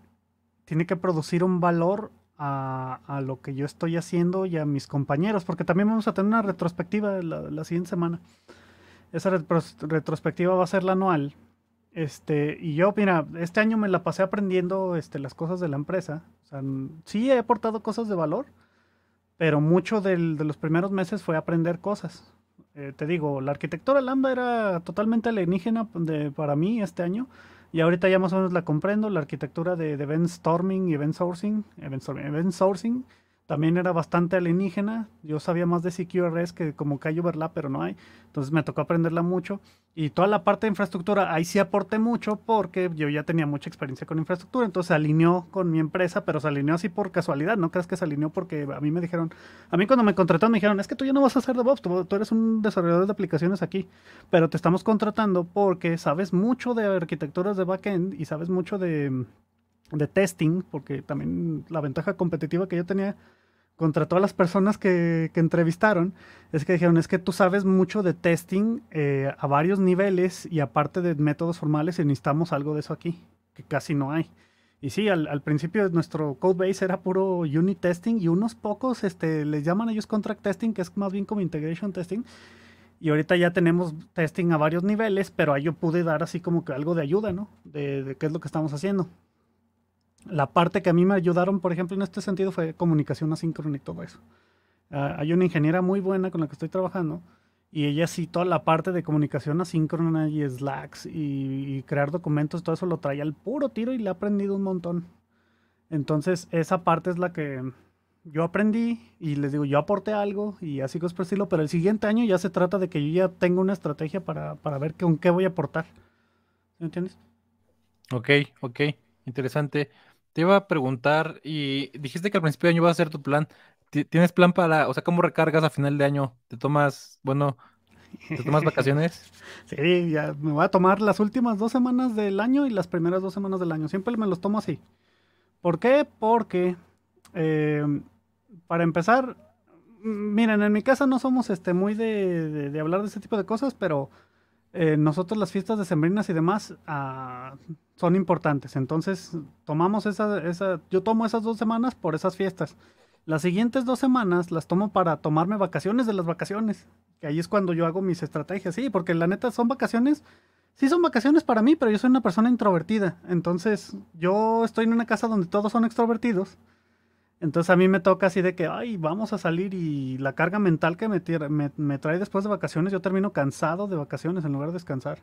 tiene que producir un valor a, lo que yo estoy haciendo y a mis compañeros, porque también vamos a tener una retrospectiva la, la siguiente semana. Esa retrospectiva va a ser la anual. Este, y yo, mira, este año me la pasé aprendiendo este, las cosas de la empresa. O sea, sí he aportado cosas de valor, pero mucho de los primeros meses fue aprender cosas. Eh, te digo, la arquitectura Lambda era totalmente alienígena para mí este año. Y ahorita ya más o menos la comprendo, la arquitectura de, event storming y event sourcing, event eh, sourcing también era bastante alienígena. Yo sabía más de CQRS que como que hay UberLab, pero no hay. Entonces me tocó aprenderla mucho. Y toda la parte de infraestructura, ahí sí aporté mucho porque yo ya tenía mucha experiencia con infraestructura. Entonces se alineó con mi empresa, pero se alineó así por casualidad. No creas que se alineó porque a mí me dijeron, a mí cuando me contrataron me dijeron, es que tú ya no vas a hacer DevOps, tú, tú eres un desarrollador de aplicaciones aquí, pero te estamos contratando porque sabes mucho de arquitecturas de backend y sabes mucho de de testing, porque también la ventaja competitiva que yo tenía contra todas las personas que, entrevistaron es que dijeron, es que tú sabes mucho de testing eh, a varios niveles y aparte de métodos formales y necesitamos algo de eso aquí, que casi no hay. Y sí, al, principio nuestro code base era puro unit testing y unos pocos, este, les llaman ellos contract testing, que es más bien como integration testing. Y ahorita ya tenemos testing a varios niveles, pero a yo pude dar así como que algo de ayuda, ¿no? de qué es lo que estamos haciendo la parte que a mí me ayudaron, por ejemplo, en este sentido fue comunicación asíncrona y todo eso. Ah, hay una ingeniera muy buena con la que estoy trabajando y ella sí toda la parte de comunicación asíncrona y slacks y, crear documentos, todo eso lo trae al puro tiro y le ha aprendido un montón. Entonces esa parte es la que yo aprendí y les digo, yo aporté algo y así que es pero el siguiente año ya se trata de que yo ya tenga una estrategia para, para ver con qué voy a aportar. ¿Me entiendes? Ok, ok, interesante. Te iba a preguntar, y dijiste que al principio de año iba a ser tu plan. ¿Tienes plan para, o sea, cómo recargas a final de año? ¿Te tomas, bueno, ¿te tomas vacaciones? <laughs> sí, ya me voy a tomar las últimas dos semanas del año y las primeras dos semanas del año. Siempre me los tomo así. ¿Por qué? Porque, eh, para empezar, miren, en mi casa no somos este, muy de, de, hablar de ese tipo de cosas, pero eh, nosotros las fiestas de sembrinas y demás, ah, son importantes. Entonces, tomamos esa, yo tomo esas dos semanas por esas fiestas. Las siguientes dos semanas las tomo para tomarme vacaciones de las vacaciones, que ahí es cuando yo hago mis estrategias, sí, porque la neta son vacaciones, sí son vacaciones para mí, pero yo soy una persona introvertida, entonces yo estoy en una casa donde todos son extrovertidos, entonces a mí me toca así de que, ay, vamos a salir y la carga mental que me trae después de vacaciones, yo termino cansado de vacaciones en lugar de descansar.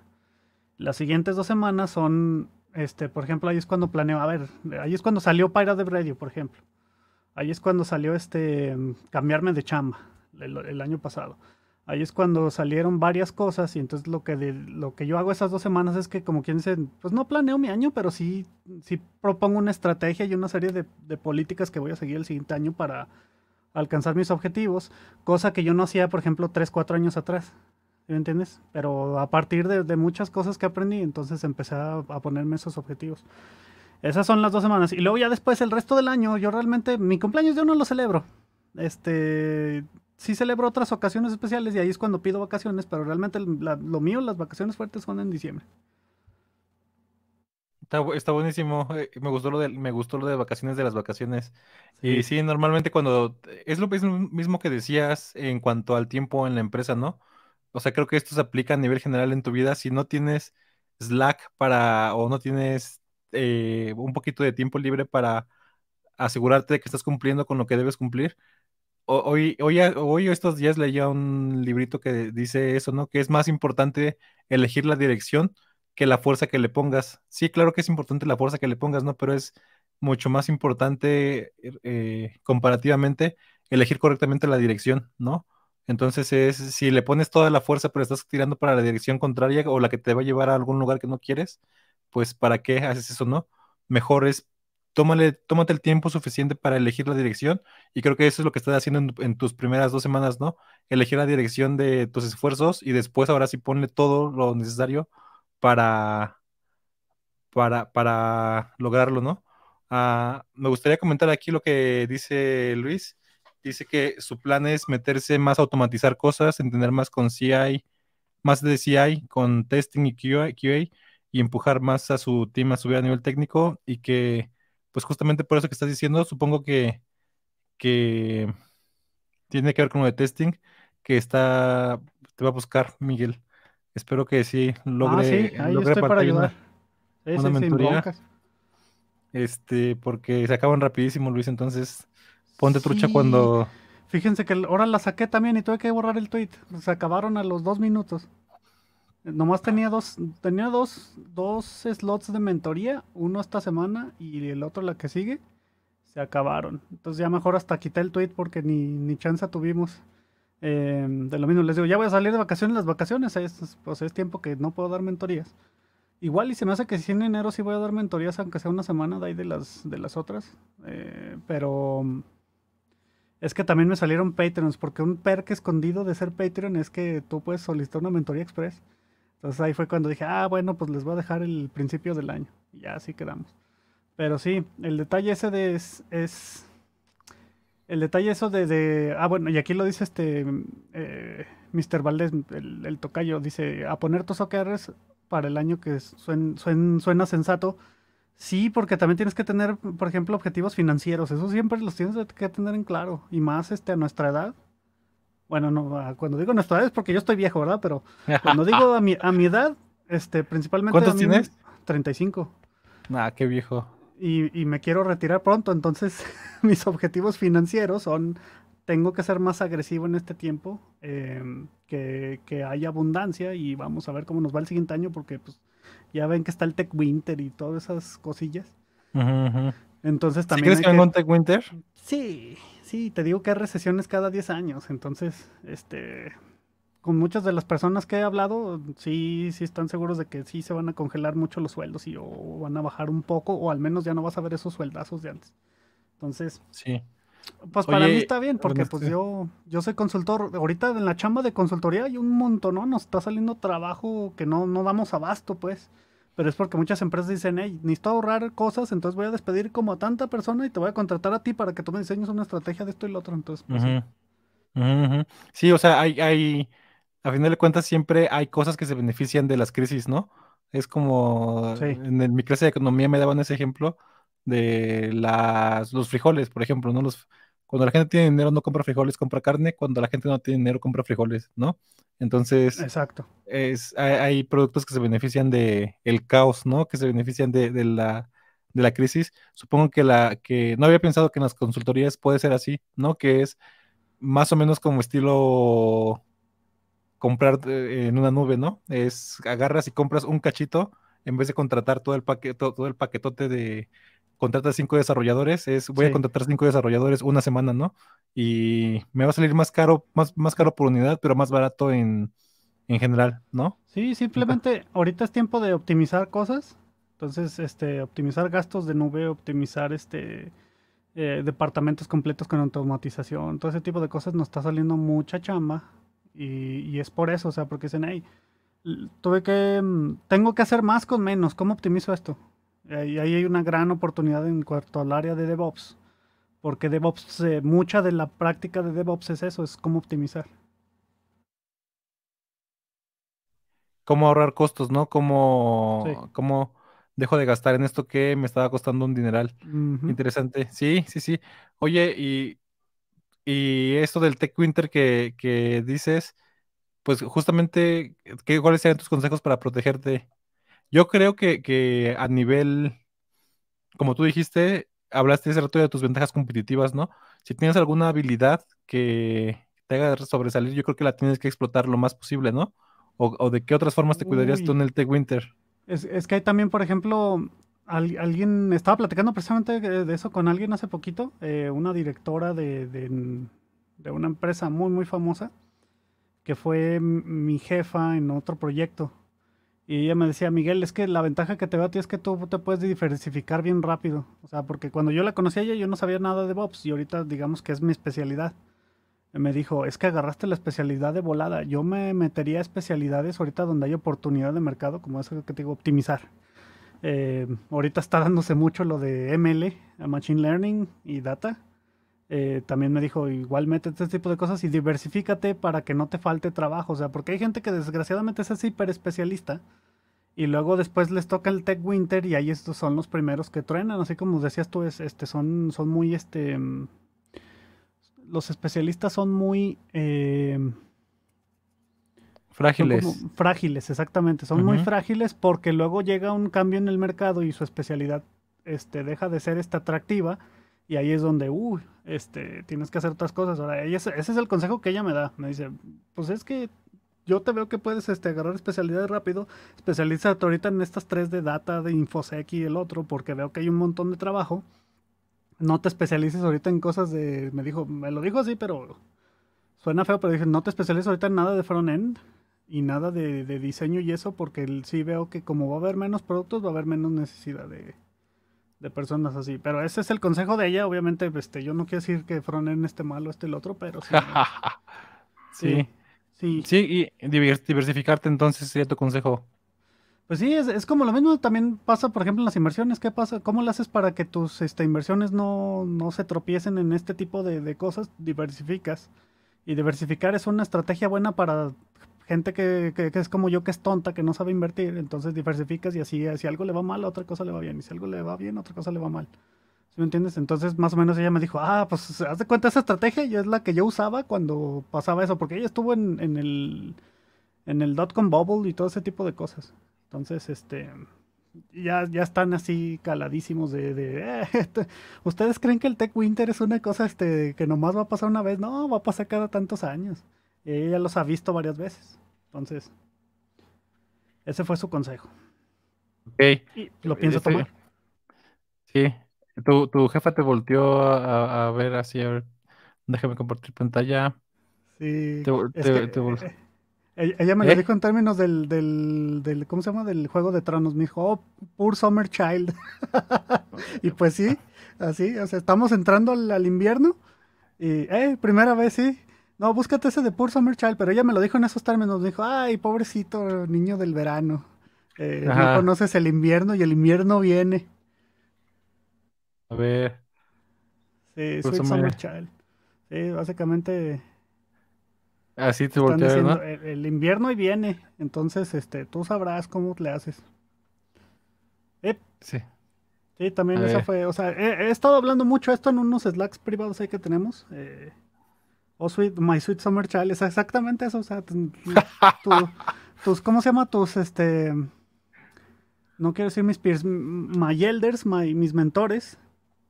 Las siguientes dos semanas son este, por ejemplo, ahí es cuando planeo, a ver, ahí es cuando salió Pirate de Radio, por ejemplo. Ahí es cuando salió este cambiarme de chamba el, año pasado. Ahí es cuando salieron varias cosas y entonces lo que, lo que yo hago esas dos semanas es que como quien dice, pues no planeo mi año, pero sí, sí propongo una estrategia y una serie de, políticas que voy a seguir el siguiente año para alcanzar mis objetivos, cosa que yo no hacía, por ejemplo, tres, cuatro años atrás. ¿me entiendes? Pero a partir de, muchas cosas que aprendí, entonces empecé a, ponerme esos objetivos. Esas son las dos semanas. Y luego ya después, el resto del año, yo realmente, mi cumpleaños yo no lo celebro. Este, sí celebro otras ocasiones especiales y ahí es cuando pido vacaciones, pero realmente lo mío, las vacaciones fuertes son en diciembre. Está, buenísimo. Eh, me gustó lo de, me gustó lo de vacaciones de las vacaciones. Y sí, normalmente cuando es lo mismo que decías en cuanto al tiempo en la empresa, ¿no? o sea, creo que esto se aplica a nivel general en tu vida. Si no tienes slack para, o no tienes eh, un poquito de tiempo libre para asegurarte de que estás cumpliendo con lo que debes cumplir. Hoy, hoy, hoy estos días leía un librito que dice eso, ¿no? Que es más importante elegir la dirección que la fuerza que le pongas. Sí, claro que es importante la fuerza que le pongas, ¿no? Pero es mucho más importante eh, comparativamente elegir correctamente la dirección, ¿no? Entonces es si le pones toda la fuerza pero estás tirando para la dirección contraria o la que te va a llevar a algún lugar que no quieres, pues ¿para qué haces eso, no? Mejor es tómale, tómate el tiempo suficiente para elegir la dirección y creo que eso es lo que estás haciendo en, tus primeras dos semanas, ¿no? Elegir la dirección de tus esfuerzos y después ahora sí ponle todo lo necesario para, para, para lograrlo, ¿no? Ah, me gustaría comentar aquí lo que dice Luis dice que su plan es meterse más a automatizar cosas, entender más con CI, más de CI, con testing y QA, y empujar más a su team a subir a nivel técnico y que, pues justamente por eso que estás diciendo, supongo que, que tiene que ver con lo de testing, que está, te va a buscar Miguel. Espero que sí logre, ah, sí. Ahí para ayudar. Una, Este, porque se acaban rapidísimo, Luis, entonces Ponte trucha cuando... Fíjense que ahora la saqué también y tuve que borrar el tweet. Se acabaron a los dos minutos. Nomás tenía dos, tenía dos, dos slots de mentoría, uno esta semana y el otro la que sigue. Se acabaron. Entonces ya mejor hasta quité el tweet porque ni, ni chance tuvimos. Em, de lo mismo, les digo, ya voy a salir de vacaciones, las vacaciones, pues es tiempo que no puedo dar mentorías. Igual y se me hace que si en enero sí voy a dar mentorías, aunque sea una semana de ahí de las, de las otras. Eh, pero es que también me salieron Patreons, porque un perk escondido de ser Patreon es que tú puedes solicitar una mentoría express. Entonces ahí fue cuando dije, ah, bueno, pues les voy a dejar el principio del año. Y ya así quedamos. Pero sí, el detalle ese de es, el detalle eso de, Ah, bueno, y aquí lo dice este... Eh, Mr. Valdés, el, tocayo, dice... A poner tus OKRs para el año que suena sensato Sí, porque también tienes que tener, por ejemplo, objetivos financieros. Eso siempre los tienes que tener en claro. Y más este, a nuestra edad. Bueno, no, cuando digo nuestra edad es porque yo estoy viejo, ¿verdad? Pero cuando <laughs> digo a mi, a mi edad, este, principalmente. ¿Cuántos a mí tienes? 35. Ah, qué viejo. Y, y me quiero retirar pronto, entonces <laughs> mis objetivos financieros son tengo que ser más agresivo en este tiempo, em, que, que, haya abundancia y vamos a ver cómo nos va el siguiente año porque pues, ya ven que está el Tech Winter y todas esas cosillas. Entonces también. ¿Sí ¿Crees que un Tech Winter? Sí, sí, te digo que hay recesiones cada 10 años. Entonces, este. Con muchas de las personas que he hablado, sí, sí están seguros de que sí se van a congelar mucho los sueldos y o van a bajar un poco, o al menos ya no vas a ver esos sueldazos de antes. Entonces, sí. Pues para mí está bien, porque pues este yo, yo soy consultor. Ahorita en la chamba de consultoría hay un montón, ¿no? Nos está saliendo trabajo que no, no damos abasto, pues. Pero es porque muchas empresas dicen, hey, necesito ahorrar cosas, entonces voy a despedir como a tanta persona y te voy a contratar a ti para que tú me diseñes una estrategia de esto y lo otro. Entonces, pues, Sí, o sea, hay, a final de cuentas siempre hay cosas que se benefician de las crisis, ¿no? Es como en mi clase de economía me daban ese ejemplo de las, los frijoles, por ejemplo, ¿no? Los, cuando la gente tiene dinero no compra frijoles, compra carne, cuando la gente no tiene dinero compra frijoles, ¿no? Entonces, Exacto. Es, hay, productos que se benefician de el caos, ¿no? Que se benefician de, de, la, crisis. Supongo que la que no había pensado que en las consultorías puede ser así, ¿no? Que es más o menos como estilo comprar eh, en una nube, ¿no? Es agarras y compras un cachito en vez de contratar todo el paquete, todo el paquetote de contrata cinco desarrolladores, es voy a contratar cinco desarrolladores una semana, ¿no? Y me va a salir más caro, más, más caro por unidad, pero más barato en, en general, ¿no? Sí, simplemente ahorita es tiempo de optimizar cosas. Entonces, este, optimizar gastos de nube, optimizar este eh, departamentos completos con automatización, todo ese tipo de cosas nos está saliendo mucha chamba. Y, y es por eso, o sea, porque dicen, hey, tuve que, mm, tengo que hacer más con menos, ¿cómo optimizo esto? Y ahí hay una gran oportunidad en cuanto al área de DevOps, porque DevOps, eh, mucha de la práctica de DevOps es eso, es cómo optimizar. Cómo ahorrar costos, ¿no? Cómo, cómo dejo de gastar en esto que me estaba costando un dineral. Interesante. Sí, sí, sí. Oye, y, y esto del Tech Winter que, que dices, pues justamente, ¿qué, ¿cuáles serían tus consejos para protegerte yo creo que, a nivel, como tú dijiste, hablaste ese rato de tus ventajas competitivas, ¿no? Si tienes alguna habilidad que te haga sobresalir, yo creo que la tienes que explotar lo más posible, ¿no? ¿O, de qué otras formas te cuidarías tú en el Tech Winter? Es, es, que hay también, por ejemplo, alguien, estaba platicando precisamente de, eso con alguien hace poquito, eh, una directora de, una empresa muy, muy famosa, que fue mi jefa en otro proyecto. Y ella me decía, Miguel, es que la ventaja que te veo a ti es que tú te puedes diversificar bien rápido. O sea, porque cuando yo la conocí ella, yo no sabía nada de Bobs y ahorita digamos que es mi especialidad. Me dijo, es que agarraste la especialidad de volada. Yo me metería a especialidades ahorita donde hay oportunidad de mercado, como eso que te digo, optimizar. Eh, ahorita está dándose mucho lo de ML, Machine Learning y Data. Eh, también me dijo, igual métete este tipo de cosas y diversifícate para que no te falte trabajo. O sea, porque hay gente que desgraciadamente es así hiper especialista y luego después les toca el Tech Winter y ahí estos son los primeros que truenan. Así como decías tú, es, este, son, son muy, este, mm, los especialistas son muy... Eh, frágiles. frágiles, exactamente. Son muy frágiles porque luego llega un cambio en el mercado y su especialidad este, deja de ser esta atractiva y ahí es donde, uy, uh, este, tienes que hacer otras cosas. Ahora, ella, ese es el consejo que ella me da. Me dice, pues es que yo te veo que puedes este, agarrar especialidades rápido. Especialízate ahorita en estas tres de data, de InfoSec y el otro, porque veo que hay un montón de trabajo. No te especialices ahorita en cosas de. Me dijo, me lo dijo así, pero suena feo, pero dije, no te especialices ahorita en nada de front-end y nada de, de, diseño y eso, porque sí veo que como va a haber menos productos, va a haber menos necesidad de, de personas así. Pero ese es el consejo de ella, obviamente, este, yo no quiero decir que Fronen este malo, este el otro, pero sí. <laughs> sí. sí. Sí, y diversificarte entonces sería tu consejo. Pues sí, es, como lo mismo también pasa, por ejemplo, en las inversiones. ¿Qué pasa? ¿Cómo lo haces para que tus este, inversiones no, no, se tropiecen en este tipo de, de, cosas? Diversificas. Y diversificar es una estrategia buena para gente que, que, es como yo, que es tonta, que no sabe invertir, entonces diversificas y así, si algo le va mal, otra cosa le va bien, y si algo le va bien, otra cosa le va mal. ¿Sí me entiendes? Entonces, más o menos ella me dijo, ah, pues, haz de cuenta esa estrategia, y es la que yo usaba cuando pasaba eso, porque ella estuvo en, el, en el dot-com bubble y todo ese tipo de cosas. Entonces, este, ya, ya están así caladísimos de, eh, este, ustedes creen que el Tech Winter es una cosa este, que nomás va a pasar una vez, no, va a pasar cada tantos años y Ella los ha visto varias veces. Entonces, ese fue su consejo. Ok. Y lo pienso este, tomar. Sí. Tu, tu, jefa te volteó a, ver así, a Déjame compartir pantalla. Sí. Eh, eh, ella me lo ¿Eh? dijo en términos del, del, del, ¿cómo se llama? Del Juego de Tronos. Me dijo, oh, poor summer child. <laughs> y pues sí, así, o sea, estamos entrando al, invierno. Y, eh, primera vez sí, no, búscate ese de Poor Summer Child, pero ella me lo dijo en esos términos. Dijo, ay, pobrecito niño del verano. Eh, no conoces el invierno y el invierno viene. A ver. Sí, Summer, Child. Sí, básicamente. Así te voltea, ¿verdad? el, invierno y viene. Entonces, este, tú sabrás cómo le haces. Sí. Sí, también eso fue. O sea, he, estado hablando mucho esto en unos slacks privados ahí que tenemos. Eh, Oh, sweet, My Sweet Summer Child, es exactamente eso, o sea, <laughs> tus, ¿cómo se llama? Tus, este, no quiero decir mis peers, my elders, my, mis mentores,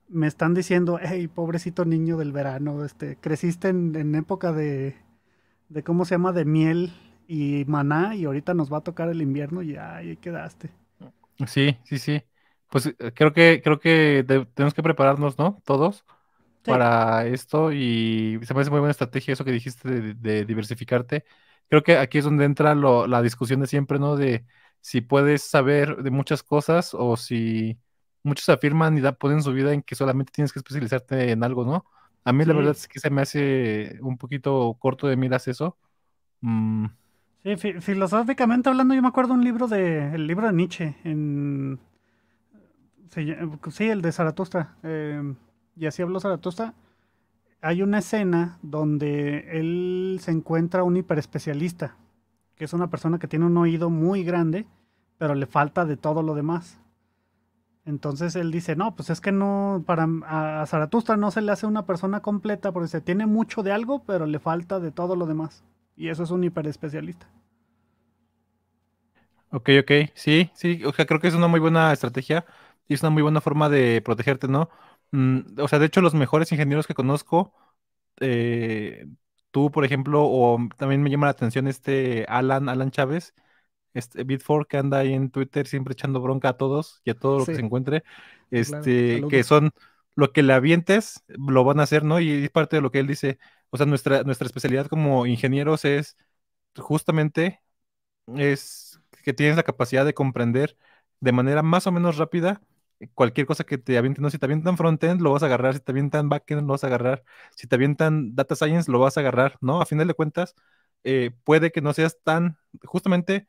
me están diciendo, hey, pobrecito niño del verano, este, creciste en, época de, de, ¿cómo se llama? De miel y maná y ahorita nos va a tocar el invierno y ahí quedaste. Sí, sí, sí. Pues eh, creo que, creo que tenemos que prepararnos, ¿no? Todos para esto y se me hace muy buena estrategia eso que dijiste de, diversificarte. Creo que aquí es donde entra la discusión de siempre, ¿no? De si puedes saber de muchas cosas o si muchos afirman y ponen su vida en que solamente tienes que especializarte en algo, ¿no? A mí la verdad es que se me hace un poquito corto de miras eso. Mm. Sí, filosóficamente hablando, yo me acuerdo un libro de, el libro de Nietzsche, en, sí, el de Zaratustra. Eh, y así habló Zaratustra, hay una escena donde él se encuentra un hiperespecialista, que es una persona que tiene un oído muy grande, pero le falta de todo lo demás. Entonces él dice, no, pues es que no, para a Zaratustra no se le hace una persona completa porque se tiene mucho de algo, pero le falta de todo lo demás. Y eso es un hiperespecialista. Ok, ok, sí, sí, o sea, creo que es una muy buena estrategia y es una muy buena forma de protegerte, ¿no? Mm, o sea, de hecho, los mejores ingenieros que conozco, eh, tú, por ejemplo, o también me llama la atención este Alan, Alan Chávez, este Bitford que anda ahí en Twitter siempre echando bronca a todos y a todo lo que se encuentre, este, que son lo que le avientes, lo van a hacer, ¿no? Y es parte de lo que él dice. O sea, nuestra, nuestra especialidad como ingenieros es justamente es que tienes la capacidad de comprender de manera más o menos rápida eh, cualquier cosa que te avienten, no, si te avientan frontend, lo vas a agarrar, si te avientan backend, lo vas a agarrar, si te avientan data science, lo vas a agarrar, ¿no? A final de cuentas, eh, puede que no seas tan, justamente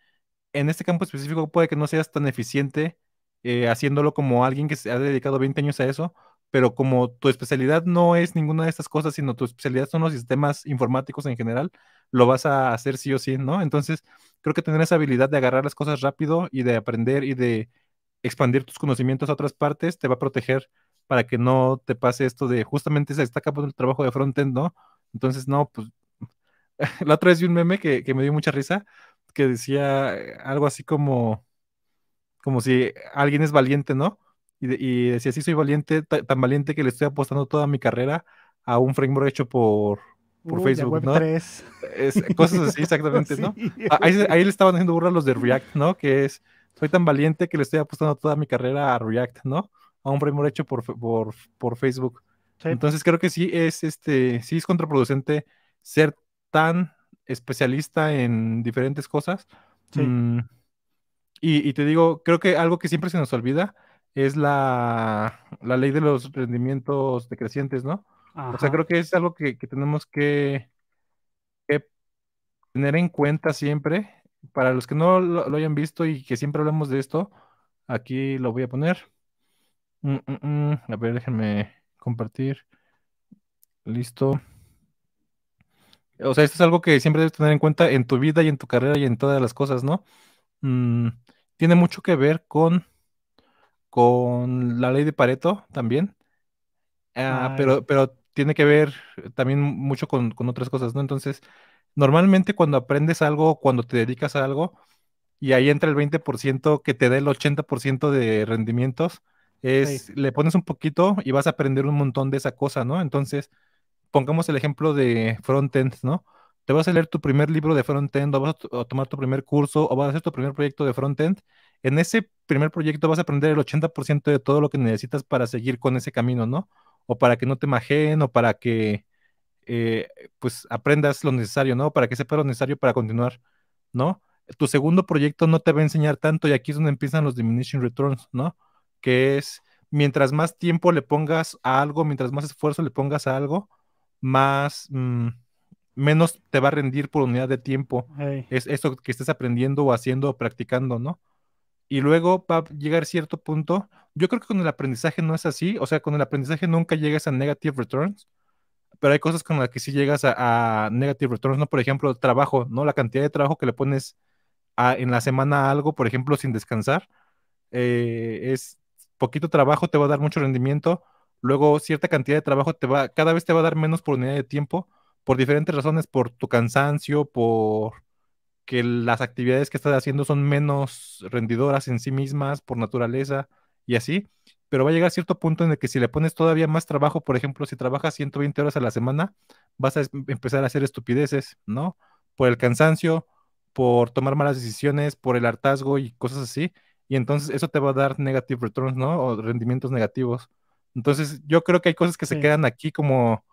en este campo específico, puede que no seas tan eficiente eh, haciéndolo como alguien que se ha dedicado 20 años a eso, pero como tu especialidad no es ninguna de estas cosas, sino tu especialidad son los sistemas informáticos en general, lo vas a hacer sí o sí, ¿no? Entonces, creo que tener esa habilidad de agarrar las cosas rápido y de aprender y de expandir tus conocimientos a otras partes te va a proteger para que no te pase esto de justamente se destaca por el trabajo de frontend, ¿no? Entonces, no, pues <laughs> la otra vez vi un meme que, me dio mucha risa que decía eh, algo así como, como si alguien es valiente, ¿no? Y, y decía, sí, soy valiente, tan valiente que le estoy apostando toda mi carrera a un framework hecho por, Facebook, ¿no? Es, cosas así, <laughs> exactamente, ¿no? Ahí, le estaban haciendo burla los de React, ¿no? Que es soy tan valiente que le estoy apostando toda mi carrera a React, ¿no? A un framework hecho por, Facebook. Entonces creo que sí es este, sí es contraproducente ser tan especialista en diferentes cosas. Sí. Mm, y, te digo, creo que algo que siempre se nos olvida es la, ley de los rendimientos decrecientes, ¿no? O sea, creo que es algo que, tenemos que, tener en cuenta siempre para los que no lo, hayan visto y que siempre hablamos de esto, aquí lo voy a poner. Mm, mm, mm. A ver, déjenme compartir. Listo. O sea, esto es algo que siempre debes tener en cuenta en tu vida y en tu carrera y en todas las cosas, ¿no? tiene mucho que ver con, con la ley de Pareto también. Ah, ah, pero, pero tiene que ver también mucho con, con, otras cosas, ¿no? Entonces, normalmente cuando aprendes algo, cuando te dedicas a algo, y ahí entra el 20% que te da el 80% de rendimientos, es le pones un poquito y vas a aprender un montón de esa cosa, ¿no? Entonces, pongamos el ejemplo de frontend, ¿no? Te vas a leer tu primer libro de frontend, o vas a, tomar tu primer curso, o vas a hacer tu primer proyecto de frontend. En ese primer proyecto vas a aprender el 80% de todo lo que necesitas para seguir con ese camino, ¿no? O para que no te majen, o para que eh, pues aprendas lo necesario, ¿no? Para que sepa lo necesario para continuar, ¿no? Tu segundo proyecto no te va a enseñar tanto y aquí es donde empiezan los diminishing returns, ¿no? Que es, mientras más tiempo le pongas a algo, mientras más esfuerzo le pongas a algo, más... Mm, menos te va a rendir por unidad de tiempo. Es eso que estés aprendiendo o haciendo o practicando, ¿no? Y luego va a llegar cierto punto. Yo creo que con el aprendizaje no es así. O sea, con el aprendizaje nunca llegas a negative returns pero hay cosas con las que sí llegas a, a, negative returns, ¿no? Por ejemplo, trabajo, ¿no? La cantidad de trabajo que le pones en la semana a algo, por ejemplo, sin descansar, eh, es poquito trabajo, te va a dar mucho rendimiento, luego cierta cantidad de trabajo te va, cada vez te va a dar menos por unidad de tiempo, por diferentes razones, por tu cansancio, por que las actividades que estás haciendo son menos rendidoras en sí mismas, por naturaleza y así pero va a llegar a cierto punto en el que si le pones todavía más trabajo, por ejemplo, si trabajas 120 horas a la semana, vas a empezar a hacer estupideces, ¿no? Por el cansancio, por tomar malas decisiones, por el hartazgo y cosas así. Y entonces eso te va a dar negative returns, ¿no? O rendimientos negativos. Entonces yo creo que hay cosas que se quedan aquí como,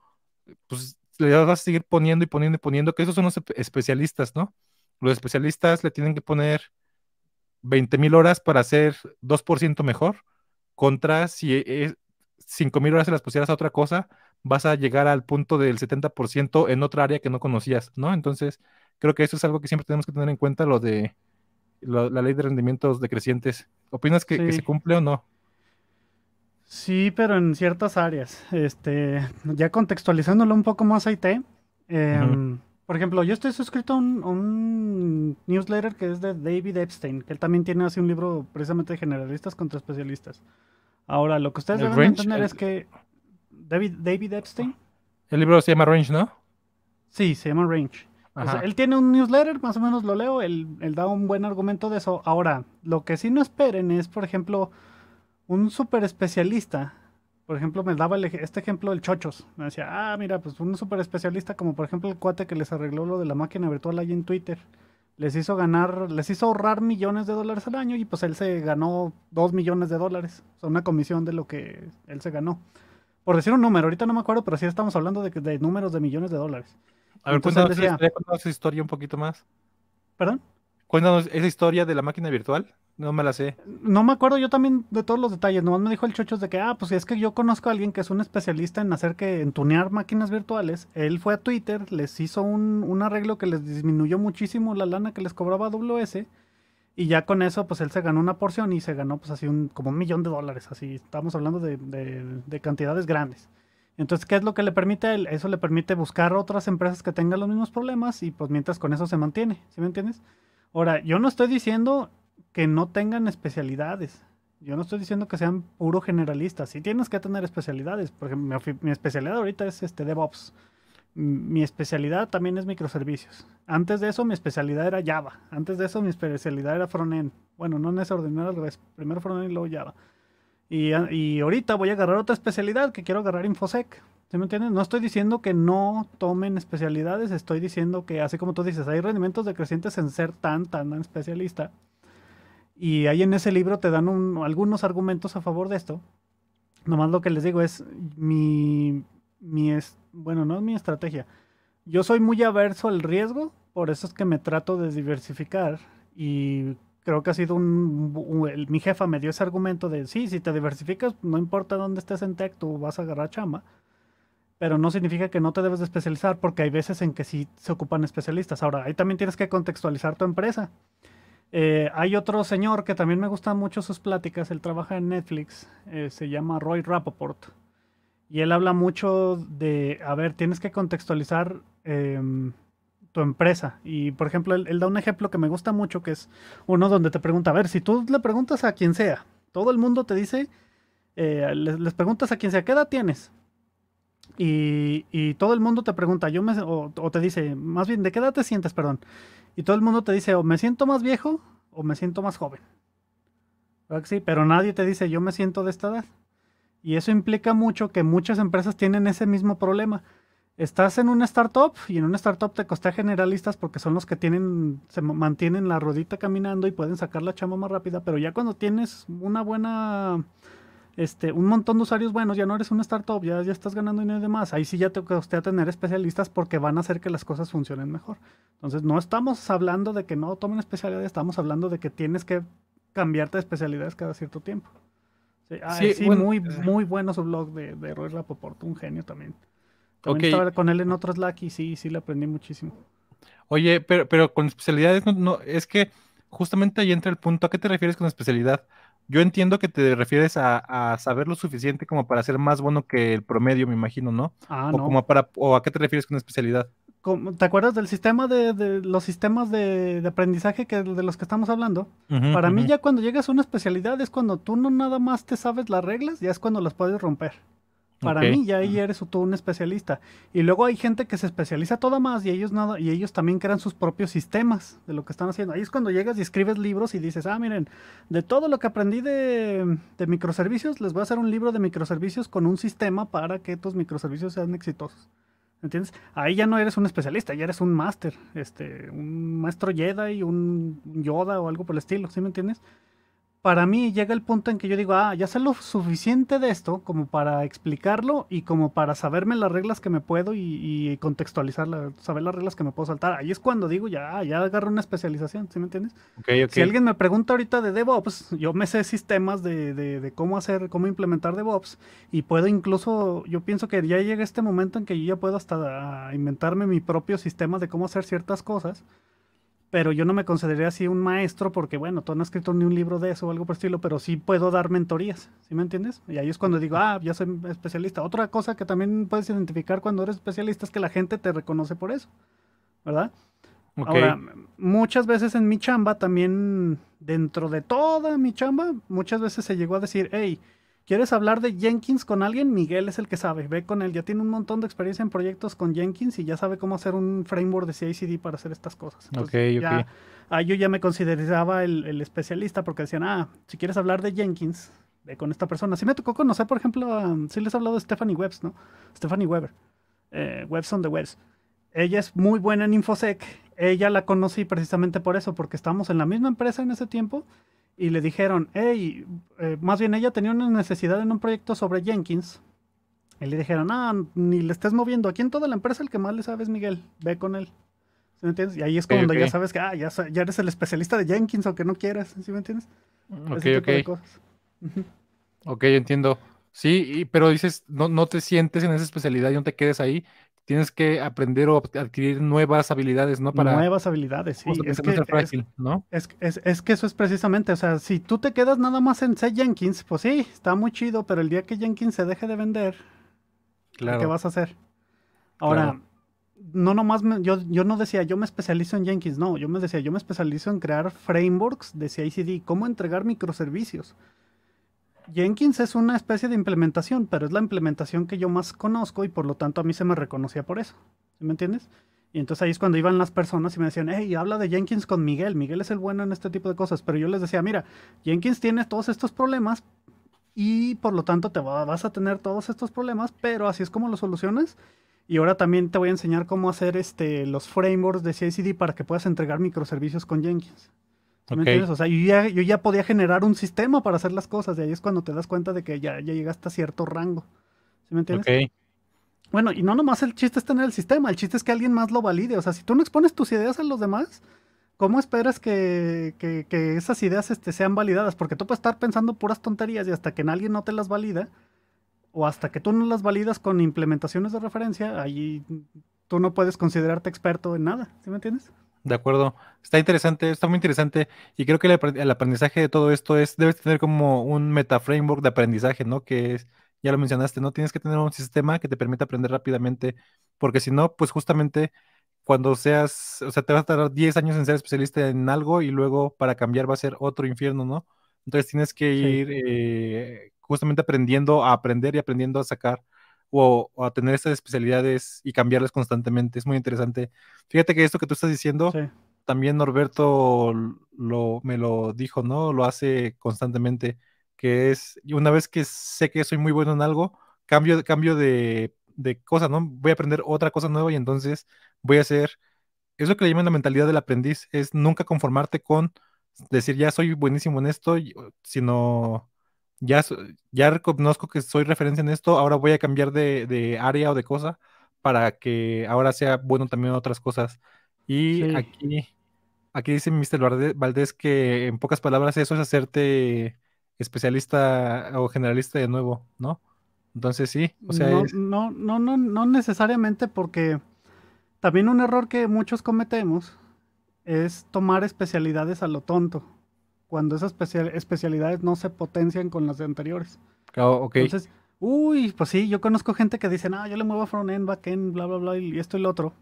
pues le vas a seguir poniendo y poniendo y poniendo, que esos son los especialistas, ¿no? Los especialistas le tienen que poner 20 mil horas para hacer 2% mejor contra si es 5.000 e, horas se las pusieras a otra cosa, vas a llegar al punto del 70% en otra área que no conocías, ¿no? Entonces, creo que eso es algo que siempre tenemos que tener en cuenta, lo de la ley de rendimientos decrecientes. ¿Opinas que, se cumple o no? Sí, pero en ciertas áreas. Este, ya contextualizándolo un poco más a IT, eh, em, por ejemplo, yo estoy suscrito a un, newsletter que es de David Epstein, que él también tiene así un libro precisamente de generalistas contra especialistas. Ahora, lo que ustedes deben entender es que David, David Epstein. El libro se llama Range, ¿no? Sí, se llama Range. O sea, él tiene un newsletter, más o menos lo leo, él, él da un buen argumento de eso. Ahora, lo que sí no esperen es, por ejemplo, un super especialista por ejemplo, me daba este ejemplo del Chochos. Me decía, ah, mira, pues un super especialista como por ejemplo el cuate que les arregló lo de la máquina virtual ahí en Twitter. Les hizo ganar, les hizo ahorrar millones de dólares al año y pues él se ganó dos millones de dólares. O sea, una comisión de lo que él se ganó. Por decir un número, ahorita no me acuerdo, pero sí estamos hablando de, de números de millones de dólares. A ver, cuéntanos, cuéntanos esa historia un poquito más. ¿Perdón? Cuéntanos esa historia de la máquina virtual. No me la sé. No me acuerdo yo también de todos los detalles. Nomás me dijo el chochos de que, ah, pues es que yo conozco a alguien que es un especialista en hacer que, en tunear máquinas virtuales. Él fue a Twitter, les hizo un, arreglo que les disminuyó muchísimo la lana que les cobraba WS. Y ya con eso, pues él se ganó una porción y se ganó, pues así, un, como un millón de dólares. Así, estamos hablando de, de cantidades grandes. Entonces, ¿qué es lo que le permite a él? Eso le permite buscar otras empresas que tengan los mismos problemas y pues mientras con eso se mantiene. ¿Sí me entiendes? Ahora, yo no estoy diciendo que no tengan especialidades. Yo no estoy diciendo que sean puro generalistas. Sí tienes que tener especialidades. Por ejemplo, mi, especialidad ahorita es este DevOps. Mi especialidad también es microservicios. Antes de eso mi especialidad era Java. Antes de eso mi especialidad era frontend. Bueno, no en ese orden, al revés. Primero frontend y luego Java. Y, ah, y, ahorita voy a agarrar otra especialidad que quiero agarrar InfoSec. ¿Se me entiendes? No estoy diciendo que no tomen especialidades, estoy diciendo que, así como tú dices, hay rendimientos decrecientes en ser tan, tan especialista. Y ahí en ese libro te dan algunos argumentos a favor de esto. Nomás lo que les digo es mi, es, bueno, no es mi estrategia. Yo soy muy averso al riesgo, por eso es que me trato de diversificar y creo que ha sido un, mi jefa me dio ese argumento de sí, si te diversificas, no importa dónde estés en tech, tú vas a agarrar chama Pero no significa que no te debes de especializar porque hay veces en que sí se ocupan especialistas. Ahora, ahí también tienes que contextualizar tu empresa. Eh, hay otro señor que también me gustan mucho sus pláticas, él trabaja en Netflix, eh, se llama Roy Rappaport. Y él habla mucho de, a ver, tienes que contextualizar em, tu empresa. Y por ejemplo, él, da un ejemplo que me gusta mucho, que es uno donde te pregunta, a ver, si tú le preguntas a quien sea, todo el mundo te dice, eh, les, les preguntas a quien sea, ¿qué edad tienes? y, todo el mundo te pregunta, yo me, o, te dice, más bien, ¿de qué edad te sientes, perdón? Y todo el mundo te dice, o me siento más viejo o me siento más joven. sí? Pero nadie te dice, yo me siento de esta edad. Y eso implica mucho que muchas empresas tienen ese mismo problema. Estás en una startup y en una startup te costea generalistas porque son los que tienen, se mantienen la rodita caminando y pueden sacar la chama más rápida, pero ya cuando tienes una buena este, un montón de usuarios buenos, ya no eres una startup, ya, ya estás ganando dinero y demás. Ahí sí ya te a tener especialistas porque van a hacer que las cosas funcionen mejor. Entonces, no estamos hablando de que no tomen especialidades, estamos hablando de que tienes que cambiarte de especialidades cada cierto tiempo. Sí, ah, muy, muy bueno su blog de, de Roy Rapoporto, un genio también. también estaba con él en otros Slack y sí, sí le aprendí muchísimo. Oye, pero, con especialidades, no, es que justamente ahí entra el punto, ¿a qué te refieres con especialidad? Yo entiendo que te refieres a, saber lo suficiente como para ser más bueno que el promedio, me imagino, ¿no? Ah, o Como para, ¿O a qué te refieres con especialidad? ¿Te acuerdas del sistema de, los sistemas de, aprendizaje que, de los que estamos hablando? para mí ya cuando llegas a una especialidad es cuando tú no nada más te sabes las reglas, ya es cuando las puedes romper. Para mí ya ahí eres tú un especialista. Y luego hay gente que se especializa toda más y ellos nada y ellos también crean sus propios sistemas de lo que están haciendo. Ahí es cuando llegas y escribes libros y dices, ah, miren, de todo lo que aprendí de, microservicios, les voy a hacer un libro de microservicios con un sistema para que tus microservicios sean exitosos. ¿Entiendes? Ahí ya no eres un especialista, ya eres un máster, este, un maestro Jedi, un Yoda o algo por el estilo, ¿sí me entiendes? para mí llega el punto en que yo digo, ah, ya sé lo suficiente de esto como para explicarlo y como para saberme las reglas que me puedo y, contextualizar, saber las reglas que me puedo saltar. Ahí es cuando digo, ya, ya agarro una especialización, ¿sí me entiendes? Si alguien me pregunta ahorita de DevOps, yo me sé sistemas de, de, de, cómo hacer, cómo implementar DevOps y puedo incluso, yo pienso que ya llega este momento en que yo ya puedo hasta ah, inventarme mi propio sistema de cómo hacer ciertas cosas pero yo no me consideraría así un maestro porque, bueno, tú no has escrito ni un libro de eso o algo por estilo, pero sí puedo dar mentorías, ¿sí me entiendes? Y ahí es cuando digo, ah, ya soy especialista. Otra cosa que también puedes identificar cuando eres especialista es que la gente te reconoce por eso, ¿verdad? Ahora, muchas veces en mi chamba también, dentro de toda mi chamba, muchas veces se llegó a decir, hey, ¿Quieres hablar de Jenkins con alguien? Miguel es el que sabe. Ve con él. Ya tiene un montón de experiencia en proyectos con Jenkins y ya sabe cómo hacer un framework de CI/CD para hacer estas cosas. ok, Ah, yo ya me consideraba el, especialista porque decían, ah, si quieres hablar de Jenkins, ve con esta persona. Sí me tocó conocer, por ejemplo, si les he hablado de Stephanie Webbs, ¿no? Stephanie Weber. Eh, Webs on the Webs. Ella es muy buena en InfoSec. Ella la conocí precisamente por eso, porque estábamos en la misma empresa en ese tiempo y le dijeron, hey, eh, más bien ella tenía una necesidad en un proyecto sobre Jenkins. Y le dijeron, ah, ni le estés moviendo. Aquí en toda la empresa el que más le sabes, Miguel. Ve con él. ¿Sí me entiendes? Y ahí es cuando ya sabes que, ah, ya, eres el especialista de Jenkins, aunque no quieras. ¿Sí me entiendes? Mm, ok, ok. entiendo. Sí, pero dices, no, no te sientes en esa especialidad y no te quedes ahí, tienes que aprender o adquirir nuevas habilidades, ¿no? Para nuevas habilidades, sí. Es que, es, que, eso es precisamente, o sea, si tú te quedas nada más en C. Jenkins, pues sí, está muy chido, pero el día que Jenkins se deje de vender, claro. ¿qué vas a hacer? Ahora, no nomás, yo, yo no decía, yo me especializo en Jenkins, no, yo me decía, yo me especializo en crear frameworks de CICD, cómo entregar microservicios. Jenkins es una especie de implementación, pero es la implementación que yo más conozco y por lo tanto a mí se me reconocía por eso. me entiendes? Y entonces ahí es cuando iban las personas y me decían, hey, habla de Jenkins con Miguel, Miguel es el bueno en este tipo de cosas. Pero yo les decía, mira, Jenkins tiene todos estos problemas y por lo tanto te vas a tener todos estos problemas, pero así es como lo solucionas. Y ahora también te voy a enseñar cómo hacer este, los frameworks de CICD para que puedas entregar microservicios con Jenkins. ¿Me entiendes? O sea, yo ya, yo ya, podía generar un sistema para hacer las cosas. Y ahí es cuando te das cuenta de que ya, ya llegaste a cierto rango. ¿Sí me entiendes? Okay. Bueno, y no nomás el chiste es tener el sistema, el chiste es que alguien más lo valide. O sea, si tú no expones tus ideas a los demás, ¿cómo esperas que, que, que esas ideas este, sean validadas? Porque tú puedes estar pensando puras tonterías y hasta que alguien no te las valida, o hasta que tú no las validas con implementaciones de referencia, ahí tú no puedes considerarte experto en nada. ¿Sí me entiendes? de acuerdo. Está interesante, está muy interesante. Y creo que el aprendizaje de todo esto es, debes tener como un meta framework de aprendizaje, ¿no? Que es, ya lo mencionaste, ¿no? Tienes que tener un sistema que te permita aprender rápidamente, porque si no, pues justamente cuando seas, o sea, te vas a tardar 10 años en ser especialista en algo y luego para cambiar va a ser otro infierno, ¿no? Entonces tienes que ir eh, justamente aprendiendo a aprender y aprendiendo a sacar o, a tener estas especialidades y cambiarlas constantemente. Es muy interesante. Fíjate que esto que tú estás diciendo, también Norberto lo, me lo dijo, ¿no? Lo hace constantemente, que es, una vez que sé que soy muy bueno en algo, cambio, cambio de, de cosa, ¿no? Voy a aprender otra cosa nueva y entonces voy a hacer... Es lo que le llaman la mentalidad del aprendiz, es nunca conformarte con decir ya soy buenísimo en esto, sino ya, ya reconozco que soy referencia en esto, ahora voy a cambiar de, área o de cosa para que ahora sea bueno también otras cosas. Y aquí, aquí dice Mr. Valdés que en pocas palabras eso es hacerte especialista o generalista de nuevo, ¿no? Entonces sí, o sea... no, no, no, no necesariamente porque también un error que muchos cometemos es tomar especialidades a lo tonto cuando esas especialidades no se potencian con las anteriores. Ah, Entonces, uy, pues sí, yo conozco gente que dice, no, yo le muevo front-end, back-end, bla, bla, bla, y esto y lo otro.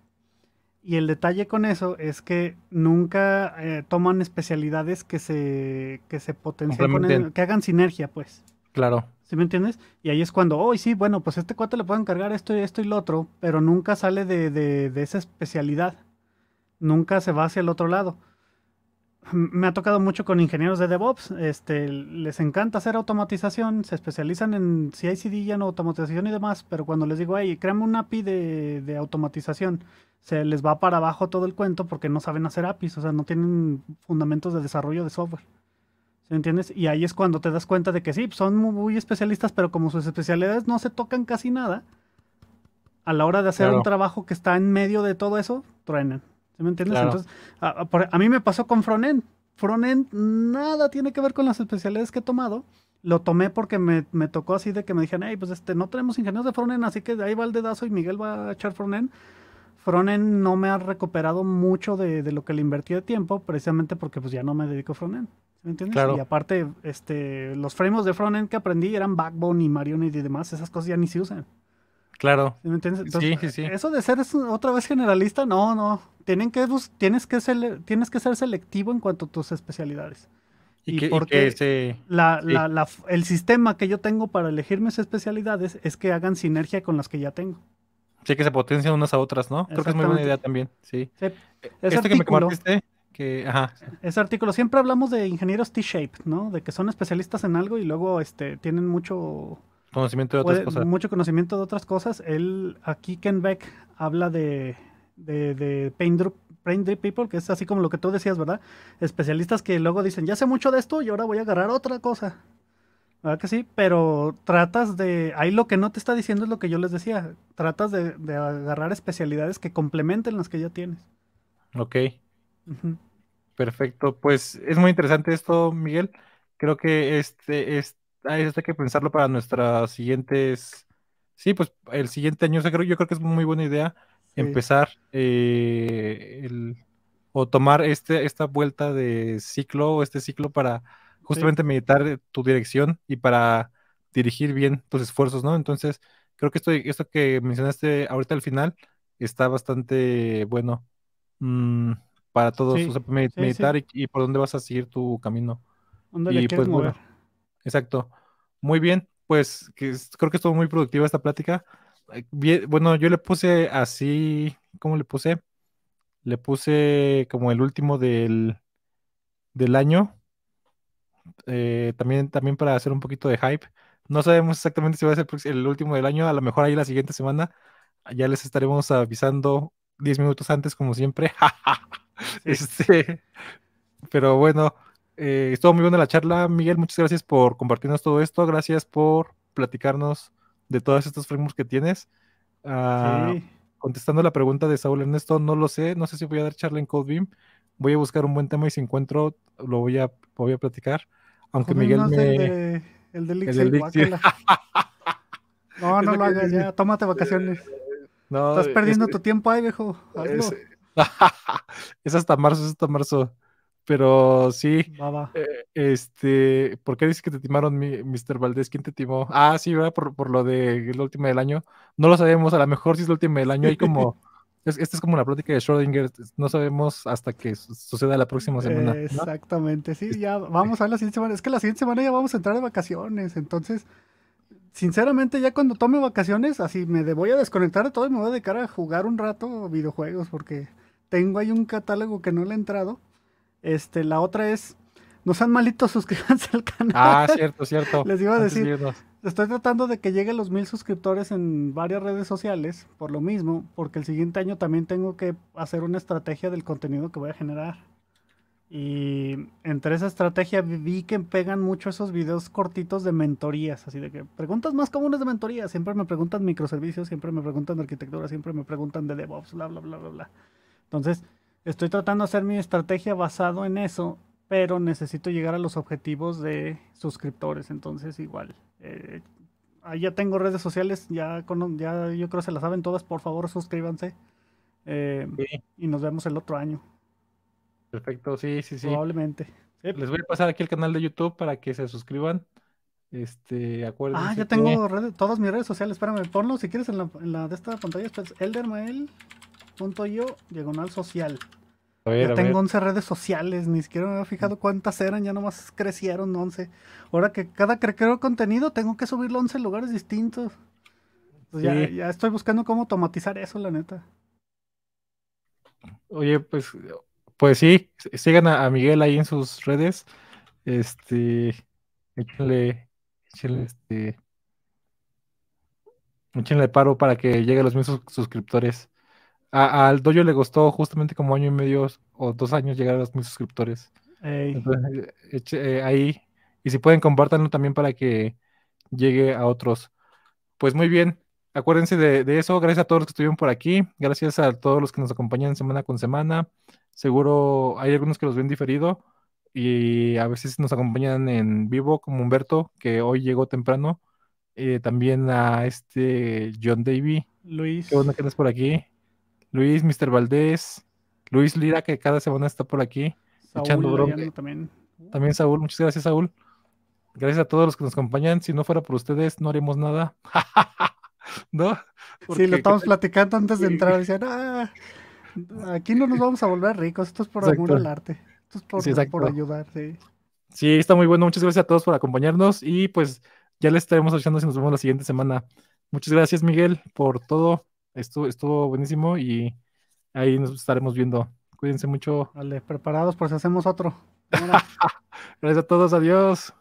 Y el detalle con eso es que nunca eh, toman especialidades que se, que se potencien, que hagan sinergia, pues. Claro. ¿Sí me entiendes? Y ahí es cuando, "Uy, sí, bueno, pues este cuate le pueden cargar esto y esto y lo otro, pero nunca sale de, de esa especialidad. Nunca se va hacia el otro lado me ha tocado mucho con ingenieros de DevOps. Este, les encanta hacer automatización, se especializan en CICD ya en automatización y demás, pero cuando les digo, hey, créame un API de, automatización, se les va para abajo todo el cuento porque no saben hacer APIs, o sea, no tienen fundamentos de desarrollo de software. ¿Se entiendes? Y ahí es cuando te das cuenta de que sí, son muy especialistas, pero como sus especialidades no se tocan casi nada, a la hora de hacer un trabajo que está en medio de todo eso, truenan. ¿Sí me entiendes? Entonces, a, mí me pasó con Fronen. Fronen nada tiene que ver con las especialidades que he tomado. Lo tomé porque me, tocó así de que me dijeron, hey, pues este, no tenemos ingenieros de Fronen, así que ahí va el dedazo y Miguel va a echar Fronen. Fronen no me ha recuperado mucho de, lo que le invertí de tiempo, precisamente porque pues ya no me dedico a Fronen. ¿Me entiendes? Claro. Y aparte, este, los frameworks de Fronen que aprendí eran Backbone y Marion y demás, esas cosas ya ni se usan. Claro. ¿Me entiendes? sí, sí. Eso de ser otra vez generalista, no, no tienen que, tienes, que ser, tienes que ser selectivo en cuanto a tus especialidades. Y, porque el sistema que yo tengo para elegir mis especialidades es que hagan sinergia con las que ya tengo. Sí, que se potencian unas a otras, ¿no? Creo que es muy buena idea también, sí. Eh, ese que me compartiste, Ese artículo, siempre hablamos de ingenieros T-shape, ¿no? De que son especialistas en algo y luego este, tienen mucho... Conocimiento de otras cosas. Mucho conocimiento de otras cosas. Él, aquí Ken Beck habla de de, de Paint People, que es así como lo que tú decías, ¿verdad? Especialistas que luego dicen, ya sé mucho de esto y ahora voy a agarrar otra cosa. ¿Verdad que sí? Pero tratas de, ahí lo que no te está diciendo es lo que yo les decía, tratas de, agarrar especialidades que complementen las que ya tienes. Ok. Perfecto, pues es muy interesante esto, Miguel. Creo que este, este, hay que pensarlo para nuestras siguientes, sí, pues el siguiente año, yo creo que es muy buena idea empezar eh, el, o tomar este, esta vuelta de ciclo, este ciclo para justamente meditar tu dirección y para dirigir bien tus esfuerzos, ¿no? Entonces, creo que esto, esto que mencionaste ahorita al final está bastante bueno mm, para todos, o sea, meditar y, por dónde vas a seguir tu camino. y pues exacto. Muy bien, pues que, creo que estuvo muy productiva esta plática bueno, yo le puse así, ¿cómo le puse? Le puse como el último del, del año. Eh, también, también para hacer un poquito de hype. No sabemos exactamente si va a ser el último del año, a lo mejor ahí la siguiente semana. Ya les estaremos avisando 10 minutos antes, como siempre. <laughs> este, pero bueno, eh, estuvo muy buena la charla, Miguel. Muchas gracias por compartirnos todo esto. Gracias por platicarnos de todas estas frameworks que tienes. Ah, contestando la pregunta de Saúl Ernesto, no lo sé, no sé si voy a dar charla en CodeBeam. Voy a buscar un buen tema y si encuentro, lo voy a, voy a platicar. Aunque Miguel me... el del de <laughs> No, no lo hagas ya, tómate vacaciones. Estás perdiendo tu tiempo ahí, viejo. <laughs> es hasta marzo, es hasta marzo. Pero sí. Eh, este, ¿por qué dices que te timaron, Mr. Valdés? ¿Quién te timó? Ah, sí, ¿verdad? Por, por lo de la última del año. No lo sabemos, a lo mejor si es la última del año. Hay como. <laughs> esta es como la plática de Schrödinger. No sabemos hasta que suceda la próxima semana. exactamente, sí, ya vamos a la siguiente semana. Es que la siguiente semana ya vamos a entrar de vacaciones, entonces sinceramente, ya cuando tome vacaciones, así me voy a desconectar de todo y me voy a dedicar a jugar un rato videojuegos, porque tengo ahí un catálogo que no le he entrado. Este, la otra es, no sean malitos, suscríbanse al canal. Ah, cierto, cierto. <laughs> Les iba a decir, estoy tratando de que lleguen los mil suscriptores en varias redes sociales, por lo mismo, porque el siguiente año también tengo que hacer una estrategia del contenido que voy a generar. Y entre esa estrategia vi que pegan mucho esos videos cortitos de mentorías, así de que preguntas más comunes de mentorías, siempre me preguntan microservicios, siempre me preguntan arquitectura, siempre me preguntan de DevOps, bla, bla, bla, bla, bla. Entonces, estoy tratando de hacer mi estrategia basado en eso, pero necesito llegar a los objetivos de suscriptores, entonces igual. Eh, ahí ya tengo redes sociales, ya, yo creo se las saben todas, por favor suscríbanse. Eh, y nos vemos el otro año. Perfecto, sí, sí, sí. Probablemente. Les voy a pasar aquí el canal de YouTube para que se suscriban. Este, acuérdense. Ah, ya tengo todas mis redes sociales, espérame, ponlo si quieres en la, en la de esta pantalla, pues Eldermael punto yo diagonal social. ya tengo 11 redes sociales, ni siquiera me había fijado cuántas eran, ya nomás crecieron 11. Ahora que cada que creo contenido tengo que subirlo a 11 lugares distintos. Pues ya, estoy buscando cómo automatizar eso, la neta. Oye, pues, pues sí, sigan a, Miguel ahí en sus redes. Este, échenle, échenle, este, échenle paro para que llegue los mismos suscriptores al dojo le gustó justamente como año y medio o dos años llegar a los mil suscriptores. Eh, eh, ahí, y si pueden, compartanlo también para que llegue a otros. Pues muy bien, acuérdense de, eso. Gracias a todos los que estuvieron por aquí. Gracias a todos los que nos acompañan semana con semana. Seguro hay algunos que los ven diferido y a veces nos acompañan en vivo, como Humberto, que hoy llegó temprano. Eh, también a este John Davy. Luis. Qué bueno que por aquí. Luis, Mr. Valdés, Luis Lira, que cada semana está por aquí, echando bronca. También. también Saúl, muchas gracias, Saúl. Gracias a todos los que nos acompañan. Si no fuera por ustedes, no haríamos nada. <laughs> ¿No? sí, lo estamos <laughs> platicando antes de entrar. Ah, aquí no nos vamos a volver ricos. Esto es por algún arte. Esto es por, ayudarte. ayudar. Sí. sí, está muy bueno. Muchas gracias a todos por acompañarnos. Y pues ya les estaremos avisando si nos vemos la siguiente semana. Muchas gracias, Miguel, por todo. Estuvo, estuvo buenísimo y ahí nos estaremos viendo. Cuídense mucho. Vale, preparados, si hacemos otro. <laughs> Gracias a todos, adiós.